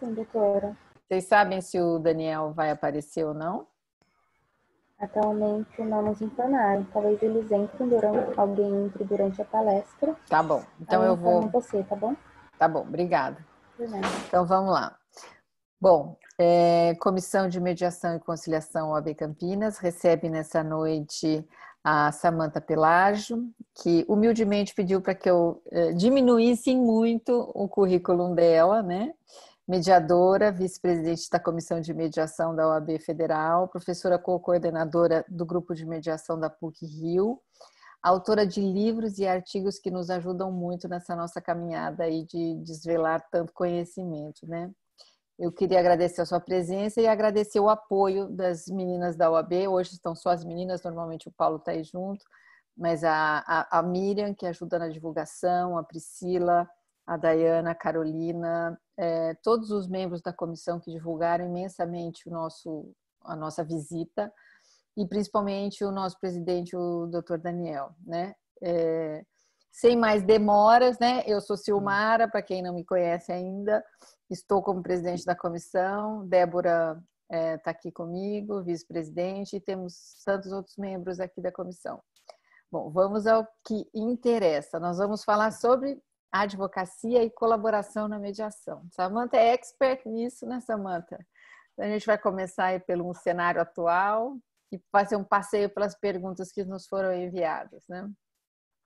Sim, doutora. Vocês sabem se o Daniel vai aparecer ou não? Atualmente não nos informaram. Talvez eles entrem durante, alguém entre durante a palestra. Tá bom. Então Aí eu vou. Você, tá bom? Tá bom. Obrigada. Então vamos lá. Bom, é, Comissão de Mediação e Conciliação OAB Campinas recebe nessa noite a Samanta Pelágio, que humildemente pediu para que eu é, diminuísse muito o currículo dela, né? mediadora, vice-presidente da Comissão de Mediação da OAB Federal, professora co-coordenadora do Grupo de Mediação da PUC Rio, autora de livros e artigos que nos ajudam muito nessa nossa caminhada aí de desvelar tanto conhecimento, né? Eu queria agradecer a sua presença e agradecer o apoio das meninas da OAB. Hoje estão só as meninas, normalmente o Paulo está aí junto, mas a, a, a Miriam, que ajuda na divulgação, a Priscila, a Dayana, a Carolina, é, todos os membros da comissão que divulgaram imensamente o nosso, a nossa visita e principalmente o nosso presidente, o Dr. Daniel, né? É, sem mais demoras, né? Eu sou Silmara, para quem não me conhece ainda, estou como presidente da comissão. Débora está é, tá aqui comigo, vice-presidente, e temos tantos outros membros aqui da comissão. Bom, vamos ao que interessa. Nós vamos falar sobre advocacia e colaboração na mediação. Samanta é expert nisso, né, Samanta? Então, a gente vai começar aí pelo cenário atual e fazer um passeio pelas perguntas que nos foram enviadas, né?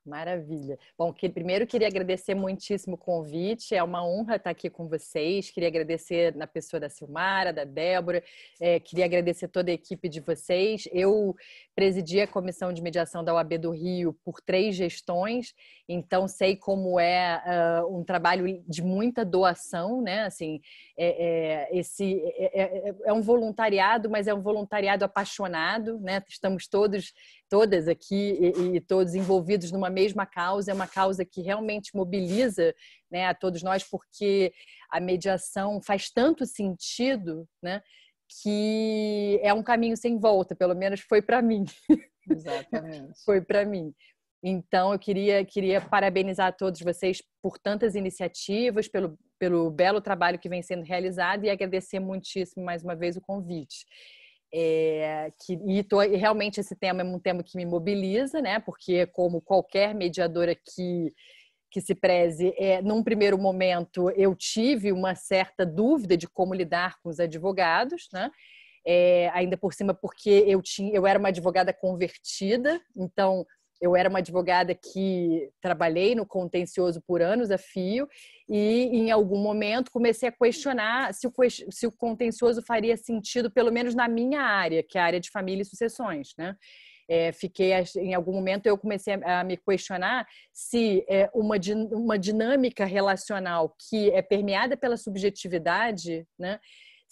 Maravilha. Bom, que, primeiro queria agradecer muitíssimo o convite, é uma honra estar aqui com vocês. Queria agradecer na pessoa da Silmara, da Débora, é, queria agradecer toda a equipe de vocês. Eu presidi a comissão de mediação da UAB do Rio por três gestões, então sei como é uh, um trabalho de muita doação, né? Assim, é, é esse, é, é, é, é um voluntariado, mas é um voluntariado apaixonado, né? Estamos todos todas aqui e, e, todos envolvidos numa mesma causa, é uma causa que realmente mobiliza né, a todos nós, porque a mediação faz tanto sentido né, que é um caminho sem volta, pelo menos foi para mim. Exatamente. foi para mim. Então, eu queria, queria parabenizar a todos vocês por tantas iniciativas, pelo, pelo belo trabalho que vem sendo realizado e agradecer muitíssimo mais uma vez o convite. É, que, e, tô, realmente esse tema é um tema que me mobiliza, né? Porque como qualquer mediadora que que se preze, é, num primeiro momento eu tive uma certa dúvida de como lidar com os advogados, né? É, ainda por cima porque eu tinha, eu era uma advogada convertida, então eu era uma advogada que trabalhei no contencioso por anos a fio e em algum momento comecei a questionar se o, se o contencioso faria sentido, pelo menos na minha área, que é a área de família e sucessões, né? É, fiquei em algum momento eu comecei a, a me questionar se é, uma, uma dinâmica relacional que é permeada pela subjetividade, né,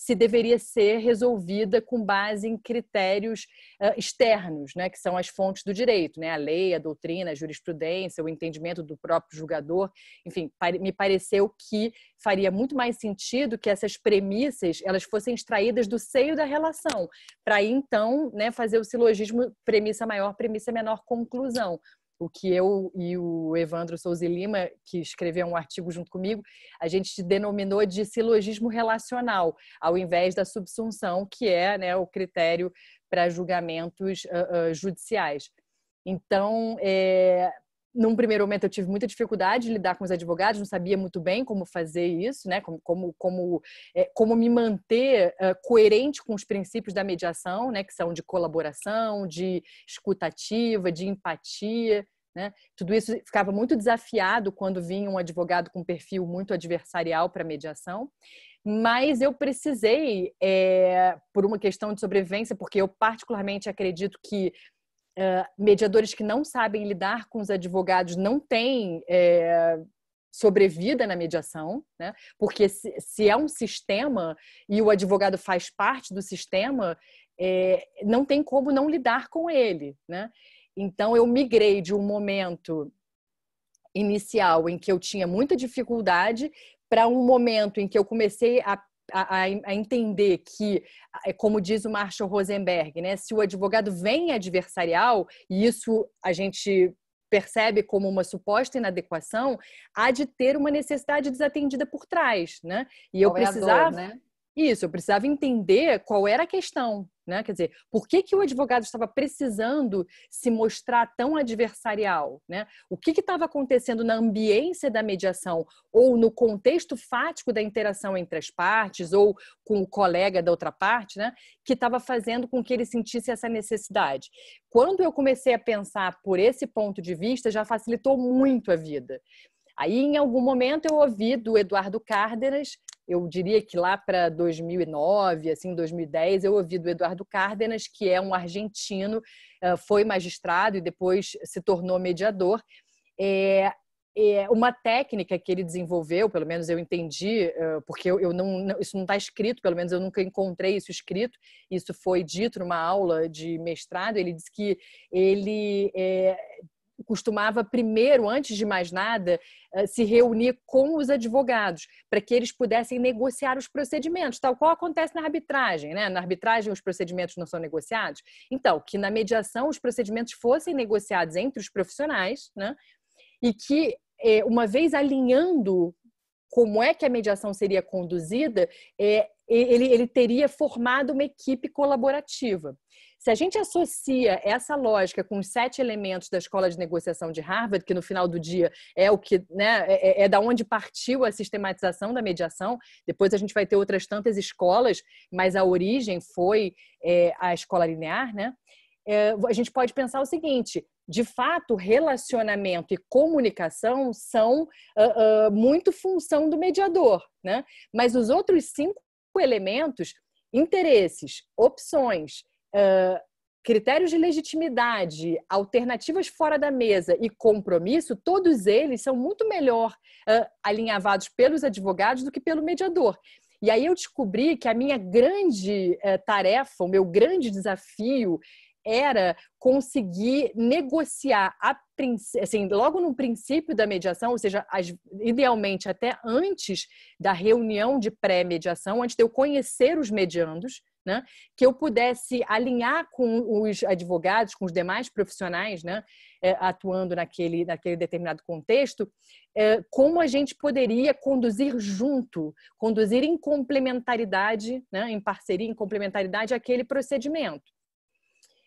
se deveria ser resolvida com base em critérios uh, externos, né, que são as fontes do direito, né, a lei, a doutrina, a jurisprudência, o entendimento do próprio julgador. Enfim, me pareceu que faria muito mais sentido que essas premissas elas fossem extraídas do seio da relação, para então né, fazer o silogismo premissa maior, premissa menor, conclusão o que eu e o Evandro Souza Lima, que escreveu um artigo junto comigo, a gente denominou de silogismo relacional, ao invés da subsunção, que é né, o critério para julgamentos uh, uh, judiciais. Então, é, num primeiro momento eu tive muita dificuldade de lidar com os advogados, não sabia muito bem como fazer isso, né? Como como como, é, como me manter coerente com os princípios da mediação, né? Que são de colaboração, de escutativa, de empatia, né? Tudo isso ficava muito desafiado quando vinha um advogado com um perfil muito adversarial para mediação. Mas eu precisei, é, por uma questão de sobrevivência, porque eu particularmente acredito que eh, mediadores que não sabem lidar com os advogados não têm é, sobrevida na mediação, né? porque se, se, é um sistema e o advogado faz parte do sistema, é, não tem como não lidar com ele. Né? Então, eu migrei de um momento inicial em que eu tinha muita dificuldade para um momento em que eu comecei a a, a entender que, é como diz o Marshall Rosenberg, né, se o advogado vem adversarial, e isso a gente percebe como uma suposta inadequação, há de ter uma necessidade desatendida por trás, né? E eu precisava, né? Isso, eu precisava entender qual era a questão, né? Quer dizer, por que, que o advogado estava precisando se mostrar tão adversarial, né? O que estava acontecendo na ambiência da mediação ou no contexto fático da interação entre as partes ou com o colega da outra parte, né? Que estava fazendo com que ele sentisse essa necessidade. Quando eu comecei a pensar por esse ponto de vista, já facilitou muito a vida. Aí, em algum momento, eu ouvi do Eduardo Cárdenas eu diria que lá para 2009, assim, 2010, eu ouvi do Eduardo Cárdenas, que é um argentino, eh, foi magistrado e depois se tornou mediador. É, é uma técnica que ele desenvolveu, pelo menos eu entendi, eh, porque eu, não, isso não está escrito, pelo menos eu nunca encontrei isso escrito. Isso foi dito numa aula de mestrado. Ele disse que ele é, costumava primeiro, antes de mais nada, eh, se reunir com os advogados para que eles pudessem negociar os procedimentos, tal qual acontece na arbitragem, né? Na arbitragem os procedimentos não são negociados. Então, que na mediação os procedimentos fossem negociados entre os profissionais, né? E que eh, uma vez alinhando como é que a mediação seria conduzida, eh, ele, teria formado uma equipe colaborativa. Se a gente associa essa lógica com os sete elementos da escola de negociação de Harvard, que no final do dia é o que, né, é, é, é da onde partiu a sistematização da mediação. Depois a gente vai ter outras tantas escolas, mas a origem foi é, a escola linear, né? É, a gente pode pensar o seguinte: de fato, relacionamento e comunicação são uh, uh, muito função do mediador, né? Mas os outros cinco elementos, interesses, opções, critérios de legitimidade, alternativas fora da mesa e compromisso, todos eles são muito melhor uh, alinhavados pelos advogados do que pelo mediador. E aí eu descobri que a minha grande uh, tarefa, o meu grande desafio era conseguir negociar a, assim, logo no princípio da mediação, ou seja, as, idealmente até antes da reunião de pré-mediação, antes de eu conhecer os mediandos, né? que eu pudesse alinhar com os advogados, com os demais profissionais né? É, atuando naquele, naquele determinado contexto, é, como a gente poderia conduzir junto, conduzir em complementaridade, né? em parceria, em complementaridade aquele procedimento.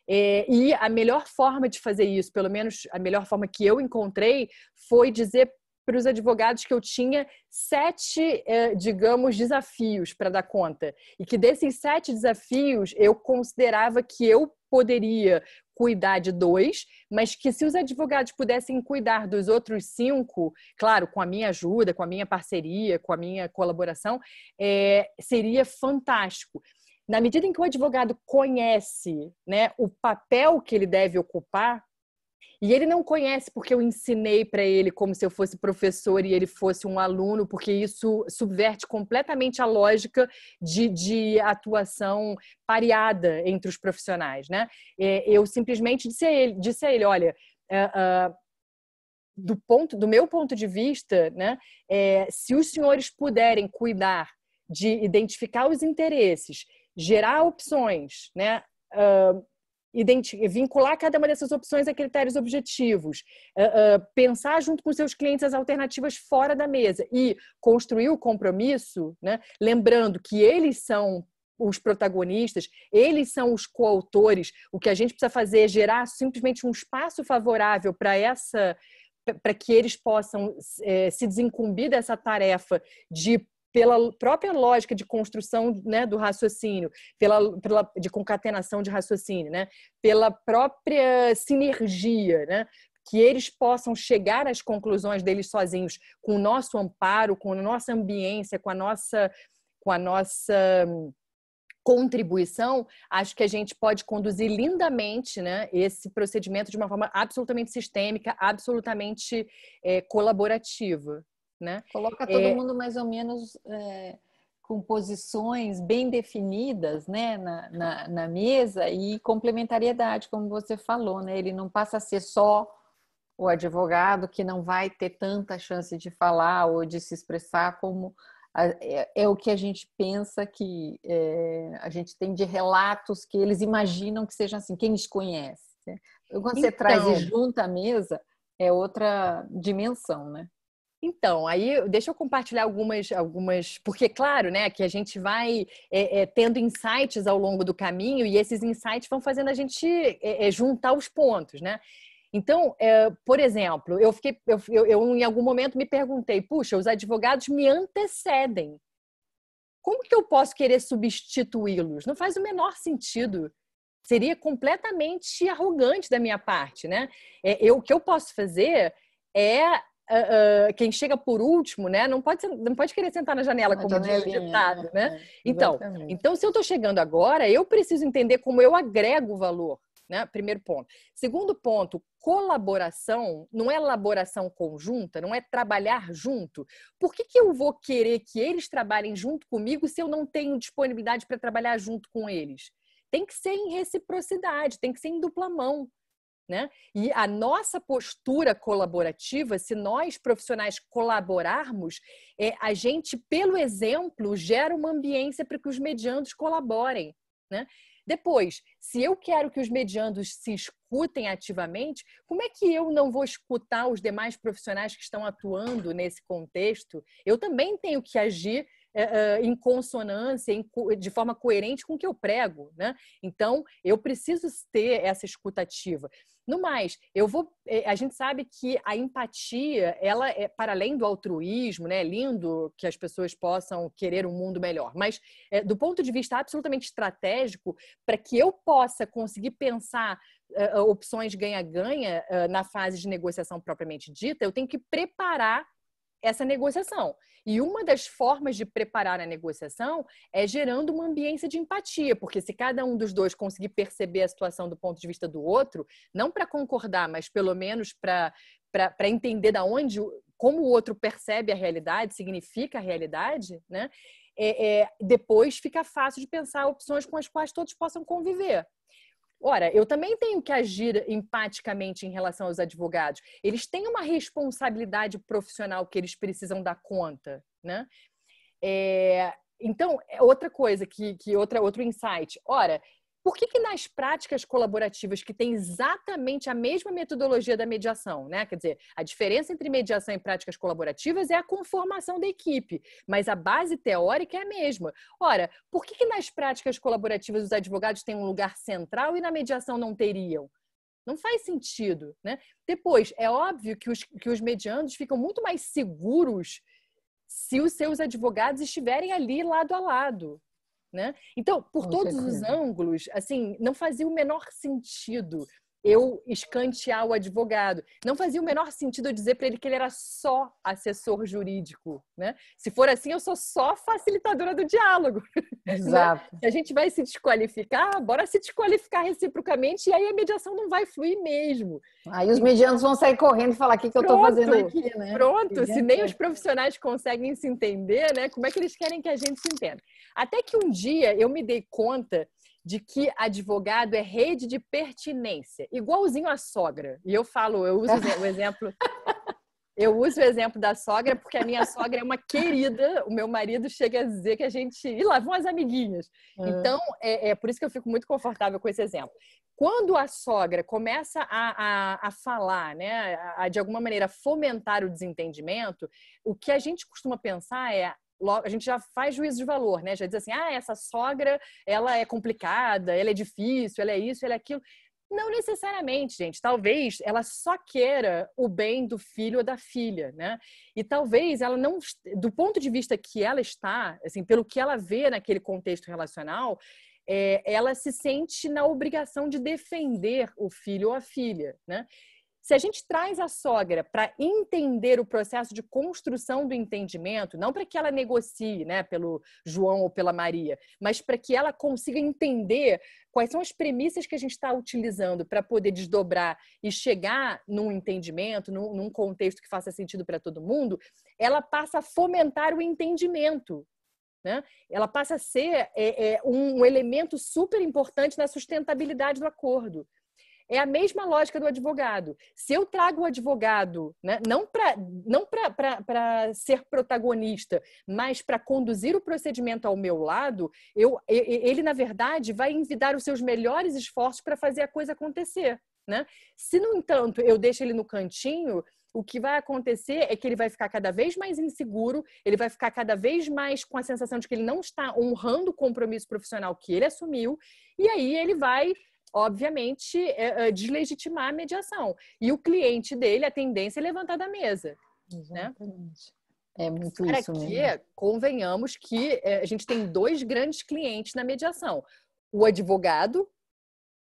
É, e a melhor forma de fazer isso, pelo menos a melhor forma que eu encontrei, foi dizer para os advogados que eu tinha sete, eh, digamos, desafios para dar conta. E que desses sete desafios, eu considerava que eu poderia cuidar de dois, mas que se os advogados pudessem cuidar dos outros cinco, claro, com a minha ajuda, com a minha parceria, com a minha colaboração, é, seria fantástico. Na medida em que o advogado conhece né, o papel que ele deve ocupar e ele não conhece porque eu ensinei para ele como se eu fosse professor e ele fosse um aluno, porque isso subverte completamente a lógica de, de atuação pareada entre os profissionais, né? É, eu simplesmente disse a ele, disse a ele olha, eh, ah, do, ponto, do meu ponto de vista, né, é, se os senhores puderem cuidar de identificar os interesses, gerar opções, né, uh, vincular cada uma dessas opções a critérios objetivos, pensar junto com seus clientes as alternativas fora da mesa e construir o compromisso, né? lembrando que eles são os protagonistas, eles são os coautores. O que a gente precisa fazer é gerar simplesmente um espaço favorável para essa para que eles possam é, se desincumbir dessa tarefa de pela própria lógica de construção né, do raciocínio, pela, pela de concatenação de raciocínio, né, pela própria sinergia, né, que eles possam chegar às conclusões deles sozinhos, com o nosso amparo, com a nossa ambiência, com a nossa, com a nossa hum, contribuição, acho que a gente pode conduzir lindamente né, esse procedimento de uma forma absolutamente sistêmica, absolutamente é, colaborativa né? Coloca é todo é... mundo mais ou menos é, com posições bem definidas, né, na, na, na, mesa e complementariedade, como você falou, né? Ele não passa a ser só o advogado que não vai ter tanta chance de falar ou de se expressar como a, é, é, o que a gente pensa que é, a gente tem de relatos que eles imaginam que sejam assim, quem os conhece. Né? Quando então... você traz e então junta à mesa, é outra dimensão, né? Então, aí deixa eu compartilhar algumas, algumas porque claro, né, que a gente vai é, é, tendo insights ao longo do caminho e esses insights vão fazendo a gente é, é juntar os pontos, né? Então, é, por exemplo, eu fiquei, eu, eu, eu em algum momento me perguntei, puxa, os advogados me antecedem. Como que eu posso querer substituí-los? Não faz o menor sentido seria completamente arrogante da minha parte, né? É, eu, o que eu posso fazer é uh, uh, quem chega por último, né? Não pode, não pode querer sentar na janela, como diz o ditado, né? né? É, então, então, se eu estou chegando agora, eu preciso entender como eu agrego valor. Né? Primeiro ponto. Segundo ponto, colaboração não é elaboração conjunta, não é trabalhar junto. Por que, que eu vou querer que eles trabalhem junto comigo se eu não tenho disponibilidade para trabalhar junto com eles? Tem que ser em reciprocidade, tem que ser em dupla mão. Né? E a nossa postura colaborativa, se nós profissionais colaborarmos, é, a gente, pelo exemplo, gera uma ambiência para que os mediandos colaborem. Né? Depois, se eu quero que os mediandos se escutem ativamente, como é que eu não vou escutar os demais profissionais que estão atuando nesse contexto? Eu também tenho que agir é, é, em consonância, de forma coerente com o que eu prego, né? Então, eu preciso ter essa escutativa. No mais, eu vou. É, a gente sabe que a empatia, ela é para além do altruísmo, né? É lindo que as pessoas possam querer um mundo melhor, mas é, do ponto de vista absolutamente estratégico, para que eu possa conseguir pensar uh, opções ganha-ganha uh, na fase de negociação propriamente dita, eu tenho que preparar essa negociação. E uma das formas de preparar a negociação é gerando uma ambiência de empatia, porque se cada um dos dois conseguir perceber a situação do ponto de vista do outro, não para concordar, mas pelo menos para entender da onde, como o outro percebe a realidade, significa a realidade, né? É, é, depois fica fácil de pensar opções com as quais todos possam conviver. Ora, eu também tenho que agir empaticamente em relação aos advogados. Eles têm uma responsabilidade profissional que eles precisam dar conta, né? É, então, é outra coisa que, que outra, outro insight. Ora, por que, que nas práticas colaborativas que tem exatamente a mesma metodologia da mediação, né? Quer dizer, a diferença entre mediação e práticas colaborativas é a conformação da equipe, mas a base teórica é a mesma. Ora, por que, que nas práticas colaborativas os advogados têm um lugar central e na mediação não teriam? Não faz sentido, né? Depois, é óbvio que os, que os mediandos ficam muito mais seguros se os seus advogados estiverem ali lado a lado, né? Então, por Com todos certeza. os ângulos, assim, não fazia o menor sentido eu escantear o advogado. Não fazia o menor sentido eu dizer para ele que ele era só assessor jurídico, né? Se for assim, eu sou só facilitadora do diálogo. Né? Exato. Né? Se a gente vai se desqualificar, bora se desqualificar reciprocamente e aí a mediação não vai fluir mesmo. Aí os medianos vão sair correndo e falar o que, que eu estou fazendo aqui, né? Pronto, se nem os profissionais conseguem se entender, né? Como é que eles querem que a gente se entenda? Até que um dia eu me dei conta de que advogado é rede de pertinência, igualzinho à sogra. E eu falo, eu uso o exemplo. Eu uso o exemplo da sogra porque a minha sogra é uma querida. O meu marido chega a dizer que a gente. E lá vão as amiguinhas. Uhum. Então, é, é, por isso que eu fico muito confortável com esse exemplo. Quando a sogra começa a, a, a falar, né, a, a, de alguma maneira fomentar o desentendimento, o que a gente costuma pensar é: a gente já faz juízo de valor, né? Já diz assim, ah, essa sogra, ela é complicada, ela é difícil, ela é isso, ela é aquilo. Não necessariamente, gente. Talvez ela só queira o bem do filho ou da filha, né? E talvez ela não, do ponto de vista que ela está, assim, pelo que ela vê naquele contexto relacional, é, ela se sente na obrigação de defender o filho ou a filha, né? Se a gente traz a sogra para entender o processo de construção do entendimento, não para que ela negocie, né, pelo João ou pela Maria, mas para que ela consiga entender quais são as premissas que a gente está utilizando para poder desdobrar e chegar num entendimento, num, num contexto que faça sentido para todo mundo, ela passa a fomentar o entendimento né? ela passa a ser é, é, um, um elemento super importante na sustentabilidade do acordo. É a mesma lógica do advogado. Se eu trago o advogado, né, não para não ser protagonista, mas para conduzir o procedimento ao meu lado, eu, ele na verdade vai envidar os seus melhores esforços para fazer a coisa acontecer, né? Se no entanto eu deixo ele no cantinho, o que vai acontecer é que ele vai ficar cada vez mais inseguro, ele vai ficar cada vez mais com a sensação de que ele não está honrando o compromisso profissional que ele assumiu, e aí ele vai obviamente, é, é, deslegitimar a mediação. E o cliente dele, a tendência é levantar da mesa. Né? Exatamente. Né? É muito Cara, isso mesmo. convenhamos que é, a gente tem dois grandes clientes na mediação. O advogado,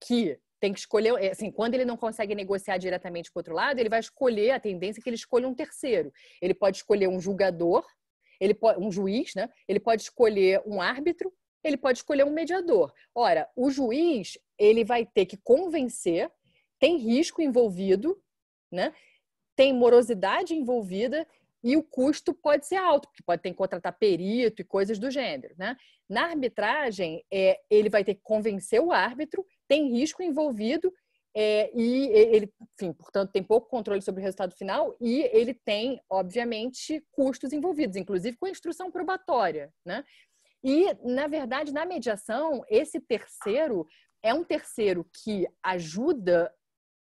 que tem que escolher, é, assim, quando ele não consegue negociar diretamente com o outro lado, ele vai escolher, a tendência é que ele escolha um terceiro. Ele pode escolher um julgador, ele pode, um juiz, né? Ele pode escolher um árbitro, ele pode escolher um mediador. Ora, o juiz ele vai ter que convencer, tem risco envolvido, né? tem morosidade envolvida e o custo pode ser alto, porque pode ter que contratar perito e coisas do gênero. Né? Na arbitragem, é, ele vai ter que convencer o árbitro, tem risco envolvido é, e ele, enfim, portanto, tem pouco controle sobre o resultado final e ele tem, obviamente, custos envolvidos, inclusive com a instrução probatória, né? E, na verdade, na mediação, esse terceiro é um terceiro que ajuda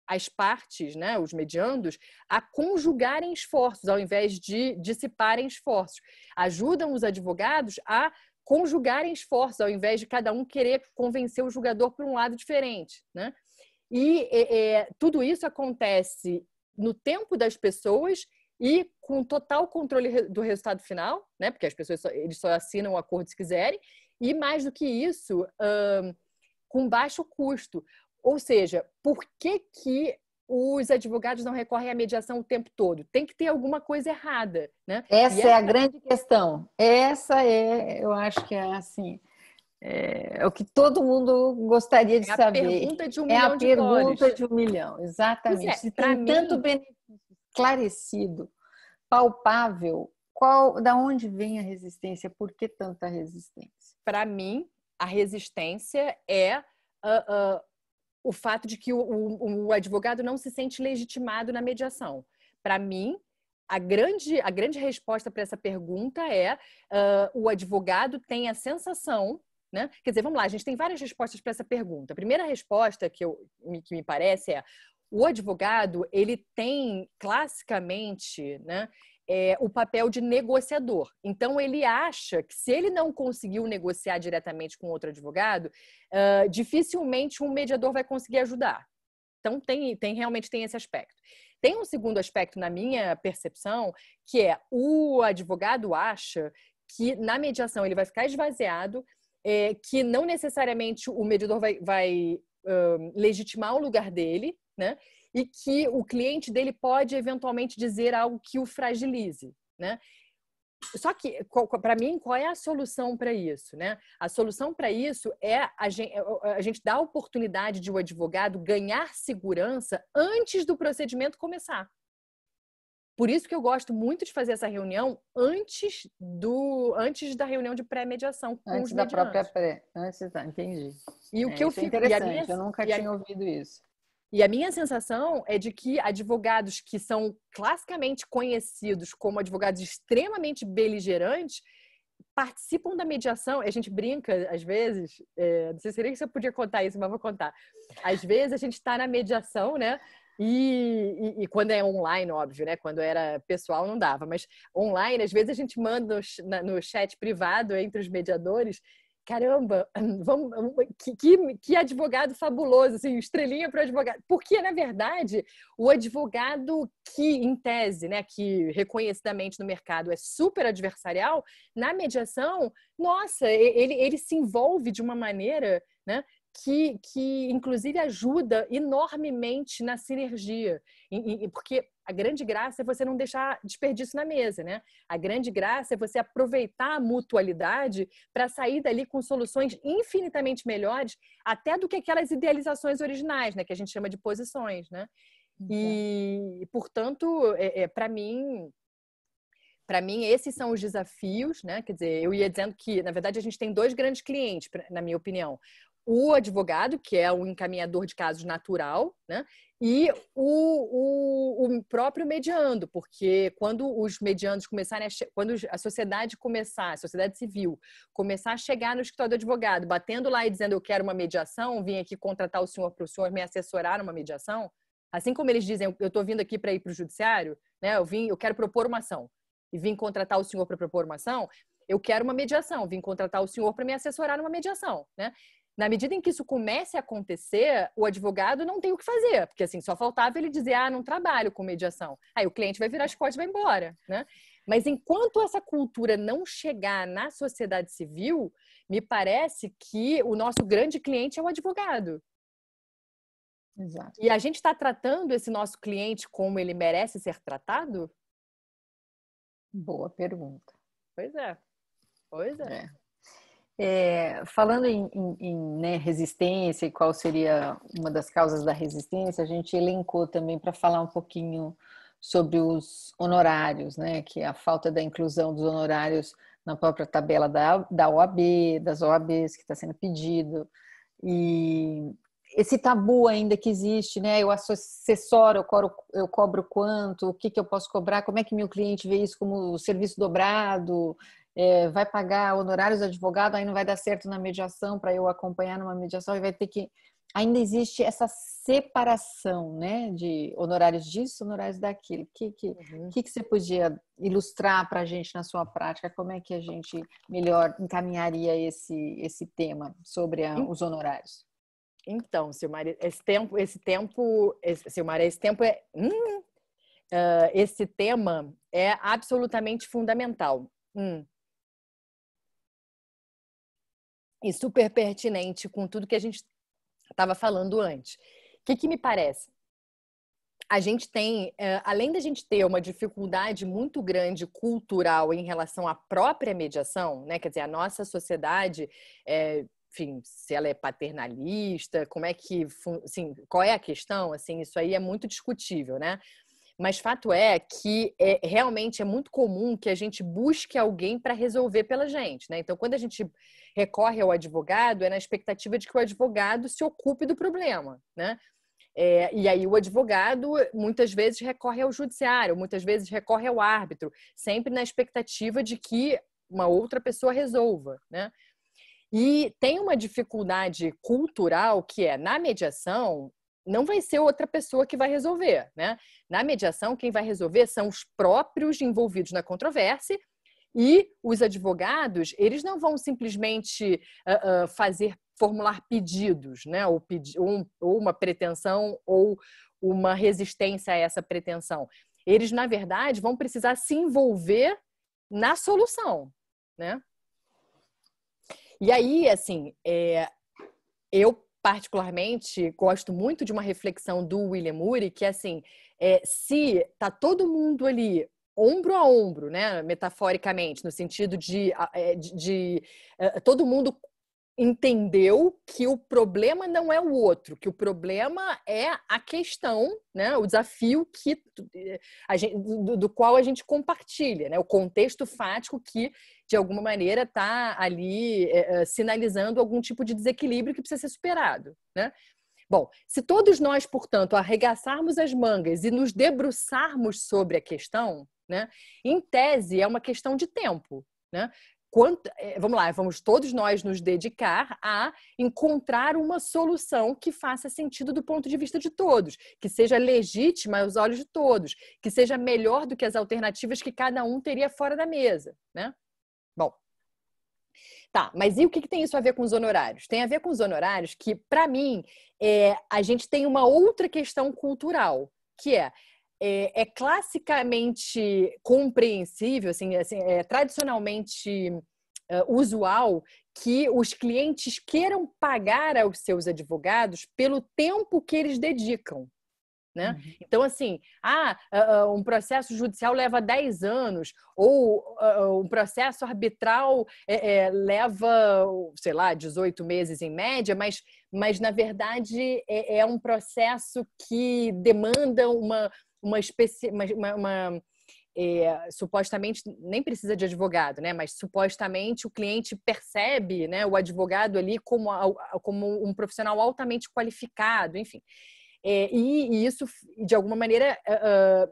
as partes, né, os mediandos, a conjugarem esforços, ao invés de dissiparem esforços. Ajudam os advogados a conjugarem esforços, ao invés de cada um querer convencer o julgador por um lado diferente. Né? E é, tudo isso acontece no tempo das pessoas e com total controle do resultado final, né? porque as pessoas só, eles só assinam o acordo se quiserem, e mais do que isso com baixo custo. Ou seja, por que, que os advogados não recorrem à mediação o tempo todo? Tem que ter alguma coisa errada, né? Essa e é a grande questão. Essa é, eu acho que é assim, é, é o que todo mundo gostaria de é saber. É a pergunta de um é milhão de dólares. de um milhão, exatamente. é, tem mim... tanto benefício esclarecido, palpável, qual, da onde vem a resistência? Por que tanta resistência? Para mim, a resistência é uh, uh, o fato de que o, o, o advogado não se sente legitimado na mediação. Para mim, a grande, a grande resposta para essa pergunta é uh, o advogado tem a sensação, né? Quer dizer, vamos lá, a gente tem várias respostas para essa pergunta. A primeira resposta que, eu, que me parece é o advogado, ele tem classicamente, né, é, o papel de negociador. Então, ele acha que se ele não conseguiu negociar diretamente com outro advogado, uh, dificilmente um mediador vai conseguir ajudar. Então, tem, tem realmente tem esse aspecto. Tem um segundo aspecto, na minha percepção, que é o advogado acha que na mediação ele vai ficar esvaziado, é, que não necessariamente o mediador vai, vai uh, legitimar o lugar dele, né? e que o cliente dele pode eventualmente dizer algo que o fragilize, né? Só que, para mim, qual é a solução para isso? Né? A solução para isso é a gente, é, é, a gente dar a oportunidade de o um advogado ganhar segurança antes do procedimento começar. Por isso que eu gosto muito de fazer essa reunião antes do antes da reunião de pré-mediação com antes os da própria pré, antes da, entendi. E o é, que eu é fico, é interessante, minha, eu nunca tinha a, ouvido isso. E a minha sensação é de que advogados que são classicamente conhecidos como advogados extremamente beligerantes participam da mediação. A gente brinca, às vezes, é, não sei se você podia contar isso, mas vou contar. Às vezes a gente está na mediação, né? E, e, e, quando é online, óbvio, né? Quando era pessoal, não dava. Mas online, às vezes a gente manda no, no chat privado entre os mediadores caramba, vamos, que, que, advogado fabuloso, assim, estrelinha para o advogado. Porque, na verdade, o advogado que, em tese, né, que reconhecidamente no mercado é super adversarial, na mediação, nossa, ele, ele se envolve de uma maneira né, que, que, inclusive, ajuda enormemente na sinergia. E, e, porque a grande graça é você não deixar desperdício na mesa, né? A grande graça é você aproveitar a mutualidade para sair dali com soluções infinitamente melhores até do que aquelas idealizações originais, né? Que a gente chama de posições, né? E, uhum. portanto, é, é para mim, para mim esses são os desafios, né? Quer dizer, eu ia dizendo que, na verdade, a gente tem dois grandes clientes, na minha opinião. O advogado, que é o encaminhador de casos natural, né? E o, o, o, próprio mediando, porque quando os mediandos começarem a quando a sociedade começar, a sociedade civil, começar a chegar no escritório do advogado, batendo lá e dizendo eu quero uma mediação, vim aqui contratar o senhor para o senhor me assessorar numa mediação, assim como eles dizem, eu estou vindo aqui para ir para o judiciário, né? Eu vim, eu quero propor uma ação e vim contratar o senhor para propor uma ação, eu quero uma mediação, vim contratar o senhor para me assessorar numa mediação, né? na medida em que isso comece a acontecer, o advogado não tem o que fazer, porque assim, só faltava ele dizer, ah, não trabalho com mediação. Aí o cliente vai virar as costas e vai embora, né? Mas enquanto essa cultura não chegar na sociedade civil, me parece que o nosso grande cliente é o advogado. Exato. E a gente está tratando esse nosso cliente como ele merece ser tratado? Boa pergunta. Pois é. Pois é. é. É, falando em, em, em né, resistência e qual seria uma das causas da resistência, a gente elencou também para falar um pouquinho sobre os honorários, né, que é a falta da inclusão dos honorários na própria tabela da, da OAB, das OABs que está sendo pedido, e esse tabu ainda que existe, né? Eu assessoro, eu cobro, eu cobro quanto, o que, que eu posso cobrar, como é que meu cliente vê isso como serviço dobrado, é, vai pagar honorários do advogado, aí não vai dar certo na mediação para eu acompanhar numa mediação e vai ter que. Ainda existe essa separação, né, de honorários disso, honorários daquilo. O que, que, uhum. que, que você podia ilustrar para a gente na sua prática? Como é que a gente melhor encaminharia esse, esse tema sobre a, os honorários? Então, Silmar, esse tempo, esse tempo, esse, Silmar, esse tempo é. Hum, uh, esse tema é absolutamente fundamental. Hum. e super pertinente com tudo que a gente estava falando antes. O que, que me parece? a gente tem, eh, além da gente ter uma dificuldade muito grande cultural em relação à própria mediação, né? Quer dizer, a nossa sociedade, é, enfim, se ela é paternalista, como é que, assim, qual é a questão? Assim, isso aí é muito discutível, né? Mas fato é que é, realmente é muito comum que a gente busque alguém para resolver pela gente, né? Então, quando a gente recorre ao advogado, é na expectativa de que o advogado se ocupe do problema, né? É, e aí o advogado muitas vezes recorre ao judiciário, muitas vezes recorre ao árbitro, sempre na expectativa de que uma outra pessoa resolva, né? E tem uma dificuldade cultural que é na mediação não vai ser outra pessoa que vai resolver, né? Na mediação, quem vai resolver são os próprios envolvidos na controvérsia e os advogados, eles não vão simplesmente uh, uh, fazer formular pedidos, né? Ou, pedi um, ou uma pretensão ou uma resistência a essa pretensão. Eles, na verdade, vão precisar se envolver na solução, né? E aí, assim, é, eu particularmente, gosto muito de uma reflexão do William Ury, que é assim, é, se tá todo mundo ali ombro a ombro, né, metaforicamente, no sentido de, é, de, de, é, todo mundo entendeu que o problema não é o outro, que o problema é a questão, né, o desafio que eh, gente, do, do, qual a gente compartilha, né, o contexto fático que de alguma maneira está ali é, sinalizando algum tipo de desequilíbrio que precisa ser superado, né? Bom, se todos nós, portanto, arregaçarmos as mangas e nos debruçarmos sobre a questão, né, em tese é uma questão de tempo, né? Quanto, é, vamos lá, vamos todos nós nos dedicar a encontrar uma solução que faça sentido do ponto de vista de todos, que seja legítima aos olhos de todos, que seja melhor do que as alternativas que cada um teria fora da mesa, né? Bom, Tá, mas e o que, que, tem isso a ver com os honorários? Tem a ver com os honorários que, para mim, é, a gente tem uma outra questão cultural, que é é, é classicamente compreensível, assim, assim é tradicionalmente é, usual que os clientes queiram pagar aos seus advogados pelo tempo que eles dedicam. Né? Uhum. Então, assim, ah, ah, ah um processo judicial leva 10 anos, ou ah, um processo arbitral é, é, leva, sei lá, 18 meses em média, mas, mas na verdade é, é um processo que demanda uma, uma, especi... uma, uma, uma é, supostamente nem precisa de advogado, né? Mas supostamente o cliente percebe, né, o advogado ali como, como um profissional altamente qualificado, enfim. É, e, e, isso, de alguma maneira, uh,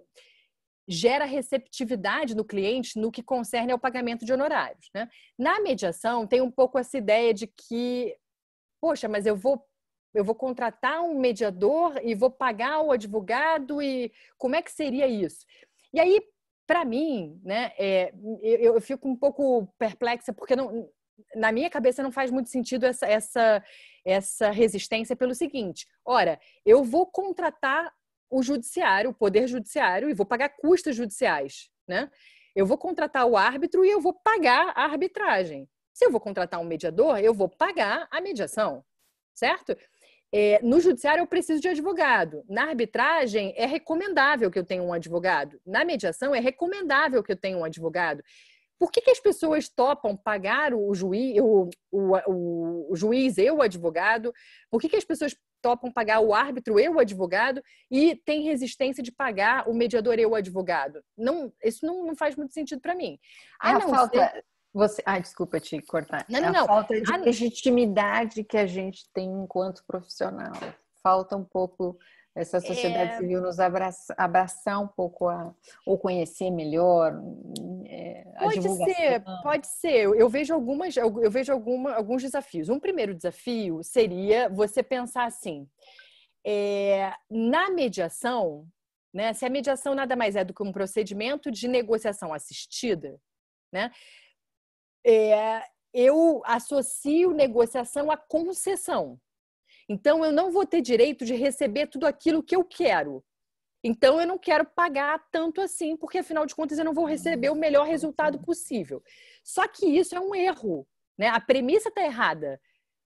gera receptividade no cliente no que concerne ao pagamento de honorários. Né? Na mediação, tem um pouco essa ideia de que, poxa, mas eu vou eu vou contratar um mediador e vou pagar o advogado e como é que seria isso? E aí, para mim, né, é, eu, eu, fico um pouco perplexa porque não, na minha cabeça não faz muito sentido essa, essa, essa resistência pelo seguinte: ora, eu vou contratar o judiciário, o poder judiciário e vou pagar custas judiciais, né? Eu vou contratar o árbitro e eu vou pagar a arbitragem. Se eu vou contratar um mediador, eu vou pagar a mediação, certo? É, no judiciário, eu preciso de advogado. Na arbitragem, é recomendável que eu tenha um advogado. Na mediação, é recomendável que eu tenha um advogado. Por que, que as pessoas topam pagar o juiz, o, o, o, o juiz eu, o advogado? Por que, que as pessoas topam pagar o árbitro eu, o advogado? E tem resistência de pagar o mediador eu, o advogado? Não, isso não, não faz muito sentido para mim. A, é, não falta, ser... Você... Ah, desculpa te cortar. Não, não, não, A falta de ah, legitimidade que a gente tem enquanto profissional. Falta um pouco essa sociedade é... civil nos abraça, abraçar um pouco a, ou conhecer melhor é, pode ser pode ser eu vejo algumas eu, eu vejo alguma, alguns desafios um primeiro desafio seria você pensar assim é, na mediação né se a mediação nada mais é do que um procedimento de negociação assistida né é, eu associo negociação à concessão. Então, eu não vou ter direito de receber tudo aquilo que eu quero. Então, eu não quero pagar tanto assim, porque afinal de contas eu não vou receber o melhor resultado possível. Só que isso é um erro, né? A premissa está errada.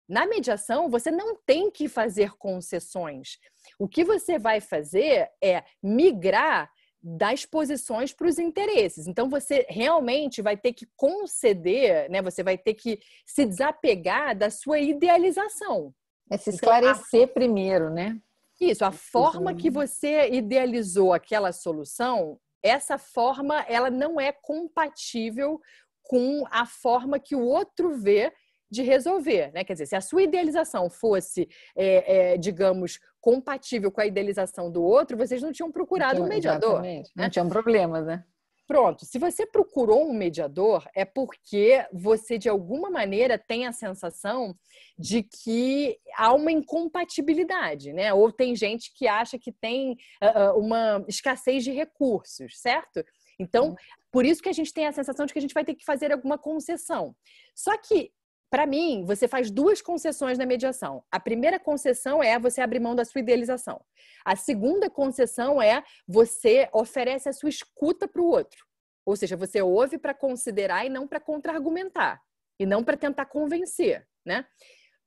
Na mediação, você não tem que fazer concessões. O que você vai fazer é migrar das posições para os interesses. Então você realmente vai ter que conceder, né? Você vai ter que se desapegar da sua idealização. É se esclarecer então, a... primeiro, né? Isso, a forma que você idealizou aquela solução, essa forma ela não é compatível com a forma que o outro vê de resolver, né? Quer dizer, se a sua idealização fosse, é, é, digamos, compatível com a idealização do outro, vocês não tinham procurado então, um mediador. Né? Não tinham problemas, né? Pronto, se você procurou um mediador, é porque você, de alguma maneira, tem a sensação de que há uma incompatibilidade, né? Ou tem gente que acha que tem uh, uma escassez de recursos, certo? Então, por isso que a gente tem a sensação de que a gente vai ter que fazer alguma concessão. Só que para mim, você faz duas concessões na mediação. A primeira concessão é você abrir mão da sua idealização. A segunda concessão é você oferece a sua escuta para o outro. Ou seja, você ouve para considerar e não para contra-argumentar, e não para tentar convencer, né?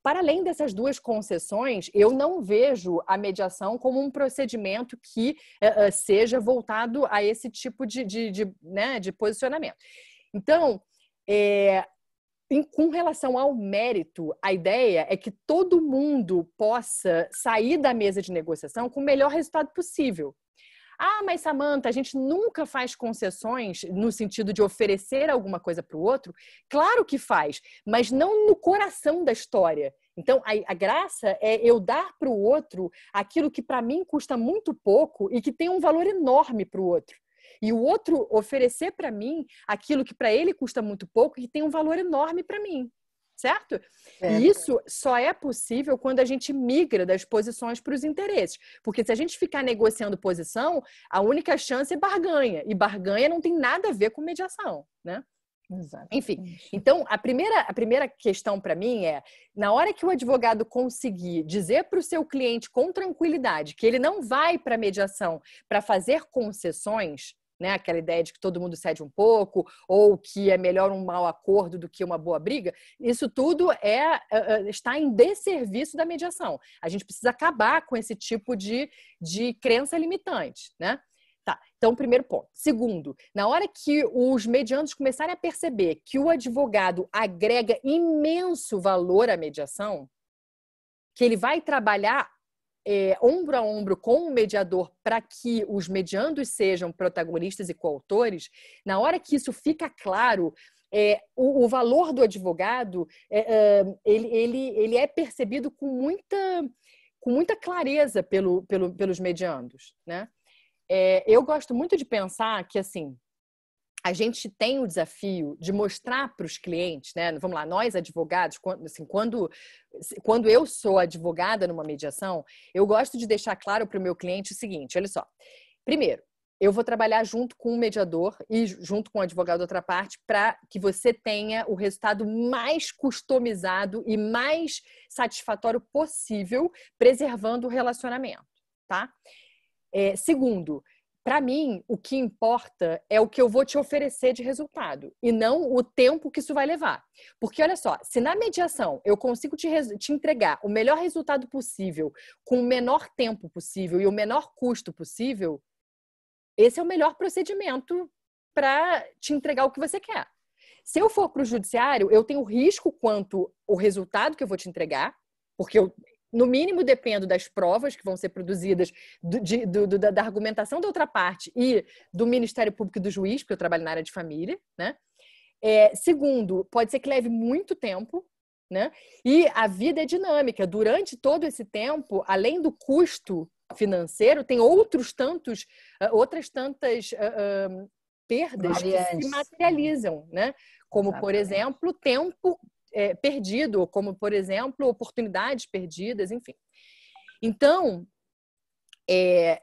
Para além dessas duas concessões, eu não vejo a mediação como um procedimento que uh, seja voltado a esse tipo de, de, de, né, de posicionamento. Então, é, em, com relação ao mérito, a ideia é que todo mundo possa sair da mesa de negociação com o melhor resultado possível. Ah, mas Samanta, a gente nunca faz concessões no sentido de oferecer alguma coisa para o outro. Claro que faz, mas não no coração da história. Então, a, a graça é eu dar para o outro aquilo que para mim custa muito pouco e que tem um valor enorme para o outro e o outro oferecer para mim aquilo que para ele custa muito pouco e tem um valor enorme para mim. Certo? E é. isso só é possível quando a gente migra das posições para os interesses. Porque se a gente ficar negociando posição, a única chance é barganha. E barganha não tem nada a ver com mediação, né? Exatamente. Enfim, então a primeira, a primeira questão para mim é: na hora que o advogado conseguir dizer para o seu cliente com tranquilidade que ele não vai para mediação para fazer concessões, né? Aquela ideia de que todo mundo cede um pouco, ou que é melhor um mau acordo do que uma boa briga. Isso tudo é, é, é, está em desserviço da mediação. A gente precisa acabar com esse tipo de, de crença limitante, né? Tá, então, primeiro ponto. Segundo, na hora que os mediantes começarem a perceber que o advogado agrega imenso valor à mediação, que ele vai trabalhar é, ombro a ombro com o mediador para que os mediandos sejam protagonistas e coautores, na hora que isso fica claro, é, o, o, valor do advogado é, é ele, ele, ele é percebido com muita, com muita clareza pelo, pelo, pelos mediandos. Né? É, eu gosto muito de pensar que assim a gente tem o desafio de mostrar para os clientes, né? Vamos lá, nós advogados, quando, assim, quando, quando eu sou advogada numa mediação, eu gosto de deixar claro para o meu cliente o seguinte: olha só. Primeiro, eu vou trabalhar junto com o mediador e junto com o advogado da outra parte para que você tenha o resultado mais customizado e mais satisfatório possível, preservando o relacionamento, tá? É, segundo, para mim, o que importa é o que eu vou te oferecer de resultado e não o tempo que isso vai levar. Porque olha só, se na mediação eu consigo te, te entregar o melhor resultado possível, com o menor tempo possível e o menor custo possível, esse é o melhor procedimento para te entregar o que você quer. Se eu for para o judiciário, eu tenho risco quanto o resultado que eu vou te entregar, porque eu, no mínimo dependo das provas que vão ser produzidas, do, de, do, do, da, argumentação da outra parte e do Ministério Público e do juiz, porque eu trabalho na área de família, né? É, segundo, pode ser que leve muito tempo, né? E a vida é dinâmica. Durante todo esse tempo, além do custo financeiro, tem outros tantos, ah, outras tantas uh, uh, perdas que se materializam, né? Como, Exatamente. por exemplo, tempo é, perdido, como, por exemplo, oportunidades perdidas, enfim. Então, é,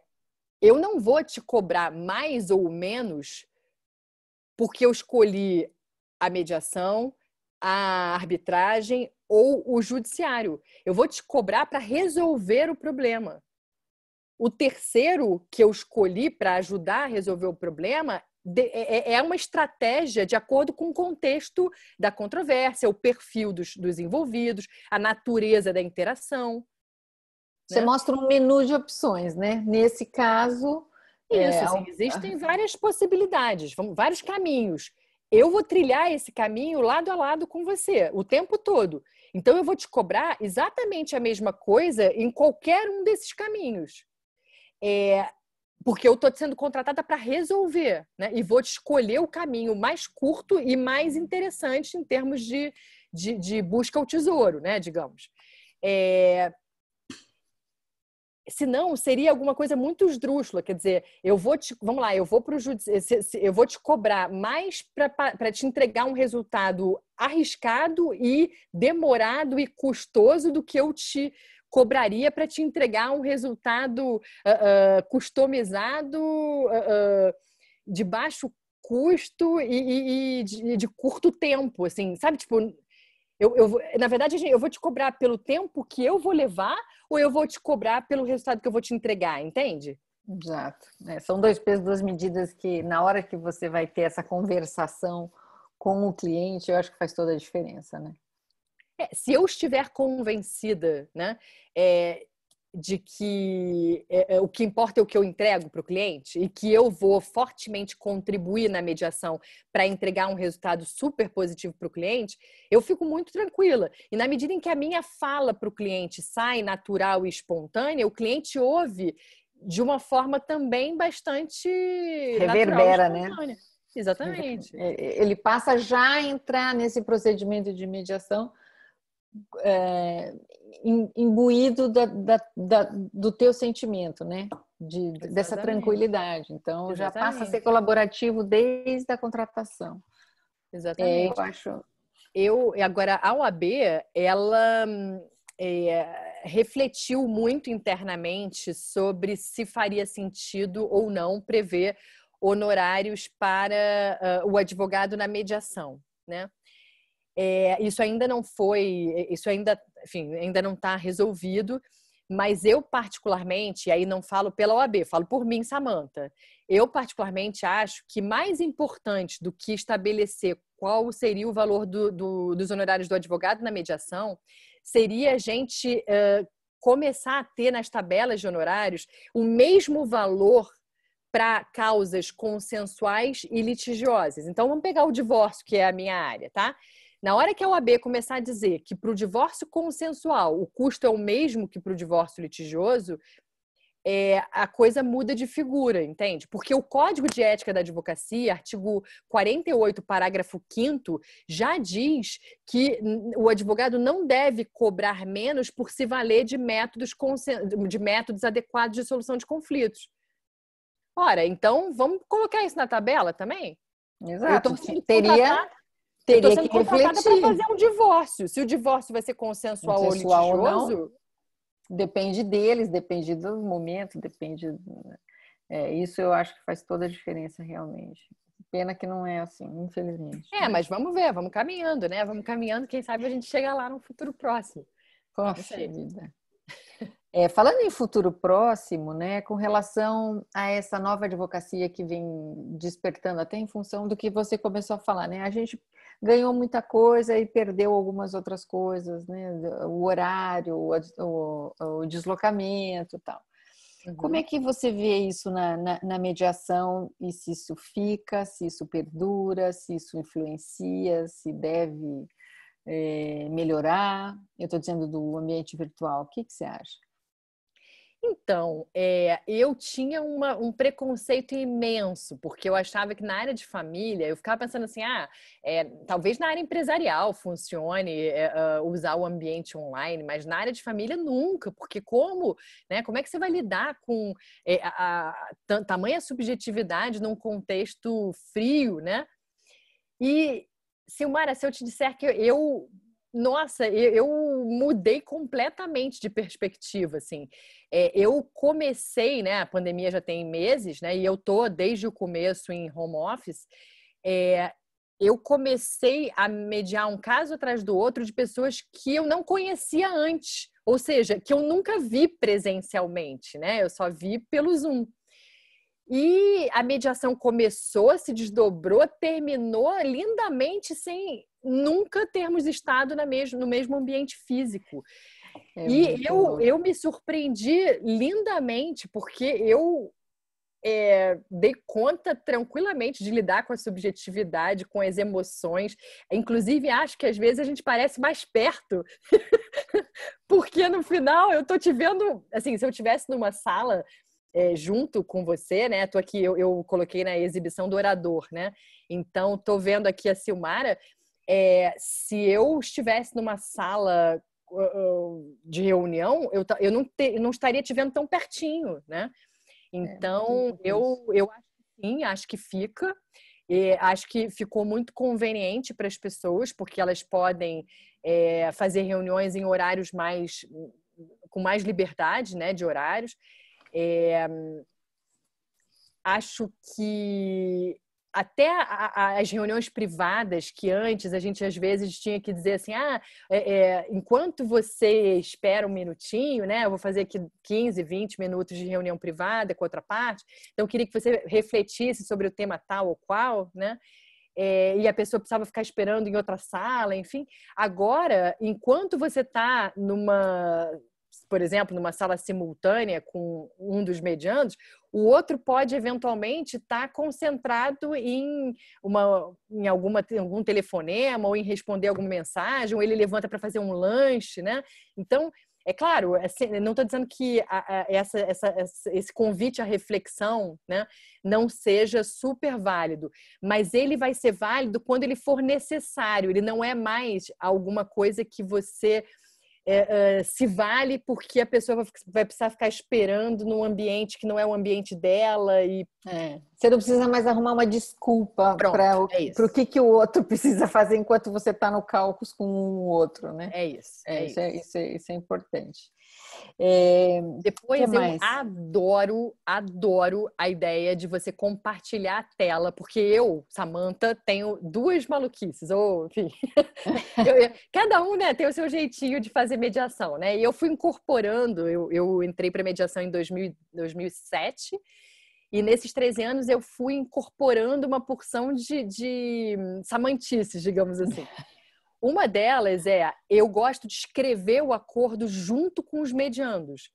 eu não vou te cobrar mais ou menos porque eu escolhi a mediação, a arbitragem ou o judiciário. Eu vou te cobrar para resolver o problema. O terceiro que eu escolhi para ajudar a resolver o problema é, é, é, uma estratégia de acordo com o contexto da controvérsia, o perfil dos, dos envolvidos, a natureza da interação. Você né? mostra um menu de opções, né? Nesse caso. É, Isso, é... assim, existem várias possibilidades, vários caminhos. Eu vou trilhar esse caminho lado a lado com você o tempo todo. Então eu vou te cobrar exatamente a mesma coisa em qualquer um desses caminhos. É, porque eu estou sendo contratada para resolver, né? E vou escolher o caminho mais curto e mais interessante em termos de, de, de busca ao tesouro, né? Digamos. É... Se não, seria alguma coisa muito esdrúxula, quer dizer, eu vou te, vamos lá, eu vou para o judici... eu vou te cobrar mais para te entregar um resultado arriscado e demorado e custoso do que eu te cobraria para te entregar um resultado uh, uh, customizado, uh, de baixo custo e, e, e de, de, curto tempo, assim, sabe? Tipo, eu, eu, na verdade, eu vou te cobrar pelo tempo que eu vou levar ou eu vou te cobrar pelo resultado que eu vou te entregar, entende? Exato. É, são dois pesos, duas medidas que, na hora que você vai ter essa conversação com o cliente, eu acho que faz toda a diferença, né? É, se eu estiver convencida, né, é, de que é, é o que importa é o que eu entrego para o cliente e que eu vou fortemente contribuir na mediação para entregar um resultado super positivo para o cliente, eu fico muito tranquila. E na medida em que a minha fala para o cliente sai natural e espontânea, o cliente ouve de uma forma também bastante. Reverbera, né? Exatamente. É, ele passa já a entrar nesse procedimento de mediação é, imbuído da, da, da, do teu sentimento, né? De, dessa tranquilidade. Então, Exatamente. já passa a ser colaborativo desde a contratação. Exatamente. É, eu acho. Eu, agora, a OAB, ela é, refletiu muito internamente sobre se faria sentido ou não prever honorários para uh, o advogado na mediação, né? É, isso ainda não foi, isso ainda, enfim, ainda não está resolvido, mas eu particularmente, e aí não falo pela OAB, falo por mim, Samanta. Eu particularmente acho que mais importante do que estabelecer qual seria o valor do, do, dos honorários do advogado na mediação, seria a gente uh, começar a ter nas tabelas de honorários o mesmo valor para causas consensuais e litigiosas. Então, vamos pegar o divórcio, que é a minha área, tá? Na hora que a OAB começar a dizer que para o divórcio consensual o custo é o mesmo que para o divórcio litigioso, é, a coisa muda de figura, entende? Porque o Código de Ética da Advocacia, artigo 48, parágrafo 5, já diz que o advogado não deve cobrar menos por se valer de métodos, de métodos adequados de solução de conflitos. Ora, então vamos colocar isso na tabela também? Exato. Eu tô teria teria eu tô que refletir. para fazer um divórcio. Se o divórcio vai ser consensual, consensual ou ou não, depende deles, depende do momento, depende. Né? É, isso eu acho que faz toda a diferença realmente. Pena que não é assim, infelizmente. É, mas vamos ver, vamos caminhando, né? Vamos caminhando, quem sabe a gente chega lá no futuro próximo. Poxa vida. É, falando em futuro próximo, né, com relação a essa nova advocacia que vem despertando, até em função do que você começou a falar, né, a gente ganhou muita coisa e perdeu algumas outras coisas, né? O horário, o, o, o deslocamento e tal. Uhum. Como é uhum. que você vê isso na, na, na, mediação e se isso fica, se isso perdura, se isso influencia, se deve é, melhorar? Eu estou dizendo do ambiente virtual, o que, que você acha? Então, é, eu tinha uma, um preconceito imenso, porque eu achava que na área de família, eu ficava pensando assim, ah, é, talvez na área empresarial funcione é, uh, usar o ambiente online, mas na área de família nunca, porque como, né, como é que você vai lidar com é, a, a, tamanha subjetividade num contexto frio, né? E, Silmara, se eu te disser que eu nossa, eu mudei completamente de perspectiva, assim. É, eu comecei, né? A pandemia já tem meses, né? E eu tô desde o começo em home office. É, eu comecei a mediar um caso atrás do outro de pessoas que eu não conhecia antes, ou seja, que eu nunca vi presencialmente, né? Eu só vi pelo Zoom. E a mediação começou, se desdobrou, terminou lindamente sem nunca termos estado na mesmo, no mesmo ambiente físico. É e eu, eu me surpreendi lindamente, porque eu é, dei conta tranquilamente de lidar com a subjetividade, com as emoções. Inclusive, acho que às vezes a gente parece mais perto, porque no final eu tô te vendo, assim, se eu tivesse numa sala é, junto com você, né? Tô aqui, eu, eu coloquei na exibição do orador, né? Então, tô vendo aqui a Silmara. É, se eu estivesse numa sala uh, uh de reunião, eu, eu não, te, eu não estaria te vendo tão pertinho, né? É, então, é eu, eu acho que sim, acho que fica. E acho que ficou muito conveniente para as pessoas, porque elas podem é, fazer reuniões em horários mais com mais liberdade né, de horários. É, acho que até a, a, as reuniões privadas que antes a gente às vezes tinha que dizer assim, ah, é, é, enquanto você espera um minutinho, né, eu vou fazer aqui 15, 20 minutos de reunião privada com outra parte, então eu queria que você refletisse sobre o tema tal ou qual, né, é, e a pessoa precisava ficar esperando em outra sala, enfim. Agora, enquanto você está numa por exemplo, numa sala simultânea com um dos mediandos, o outro pode eventualmente estar tá concentrado em, uma, em alguma, algum telefonema ou em responder alguma mensagem, ou ele levanta para fazer um lanche, né? Então, é claro, assim, não estou dizendo que a, a, essa, essa, esse convite à reflexão né, não seja super válido, mas ele vai ser válido quando ele for necessário, ele não é mais alguma coisa que você é, é, se vale porque a pessoa vai precisar ficar esperando num ambiente que não é o ambiente dela e é. você não precisa mais arrumar uma desculpa para o é que, que o outro precisa fazer enquanto você está no cálculo com o outro, né? É isso. É, é isso. Isso, isso, isso é importante. É, depois eu adoro, adoro a ideia de você compartilhar a tela, porque eu, Samanta, tenho duas maluquices, ou enfim, eu, cada um né, tem o seu jeitinho de fazer mediação, né? E eu fui incorporando, eu, eu entrei para mediação em 2000, 2007. E nesses 13 anos eu fui incorporando uma porção de, de hum, samantices, digamos assim. Uma delas é eu gosto de escrever o acordo junto com os mediandos.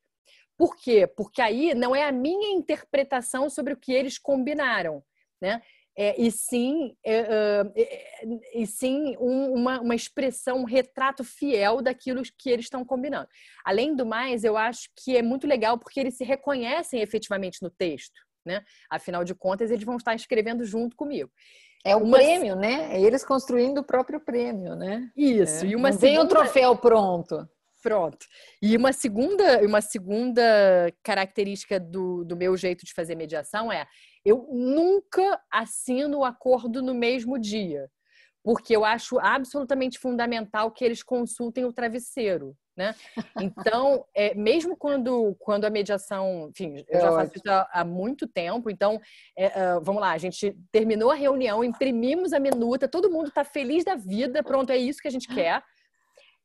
Por quê? Porque aí não é a minha interpretação sobre o que eles combinaram, né? É, e sim, é, é, é, e sim um, uma, uma expressão, um retrato fiel daquilo que eles estão combinando. Além do mais, eu acho que é muito legal porque eles se reconhecem efetivamente no texto, né? Afinal de contas, eles vão estar escrevendo junto comigo. É o uma... prêmio, né? É eles construindo o próprio prêmio, né? Isso. É. E uma Não segunda... Vem o troféu pronto. Pronto. E uma segunda, uma segunda característica do, do meu jeito de fazer mediação é eu nunca assino o acordo no mesmo dia, porque eu acho absolutamente fundamental que eles consultem o travesseiro. Né? Então, é, mesmo quando, quando a mediação, enfim, eu é já faço isso há, há, muito tempo, então, é, uh, vamos lá, a gente terminou a reunião, imprimimos a minuta, todo mundo está feliz da vida, pronto, é isso que a gente quer.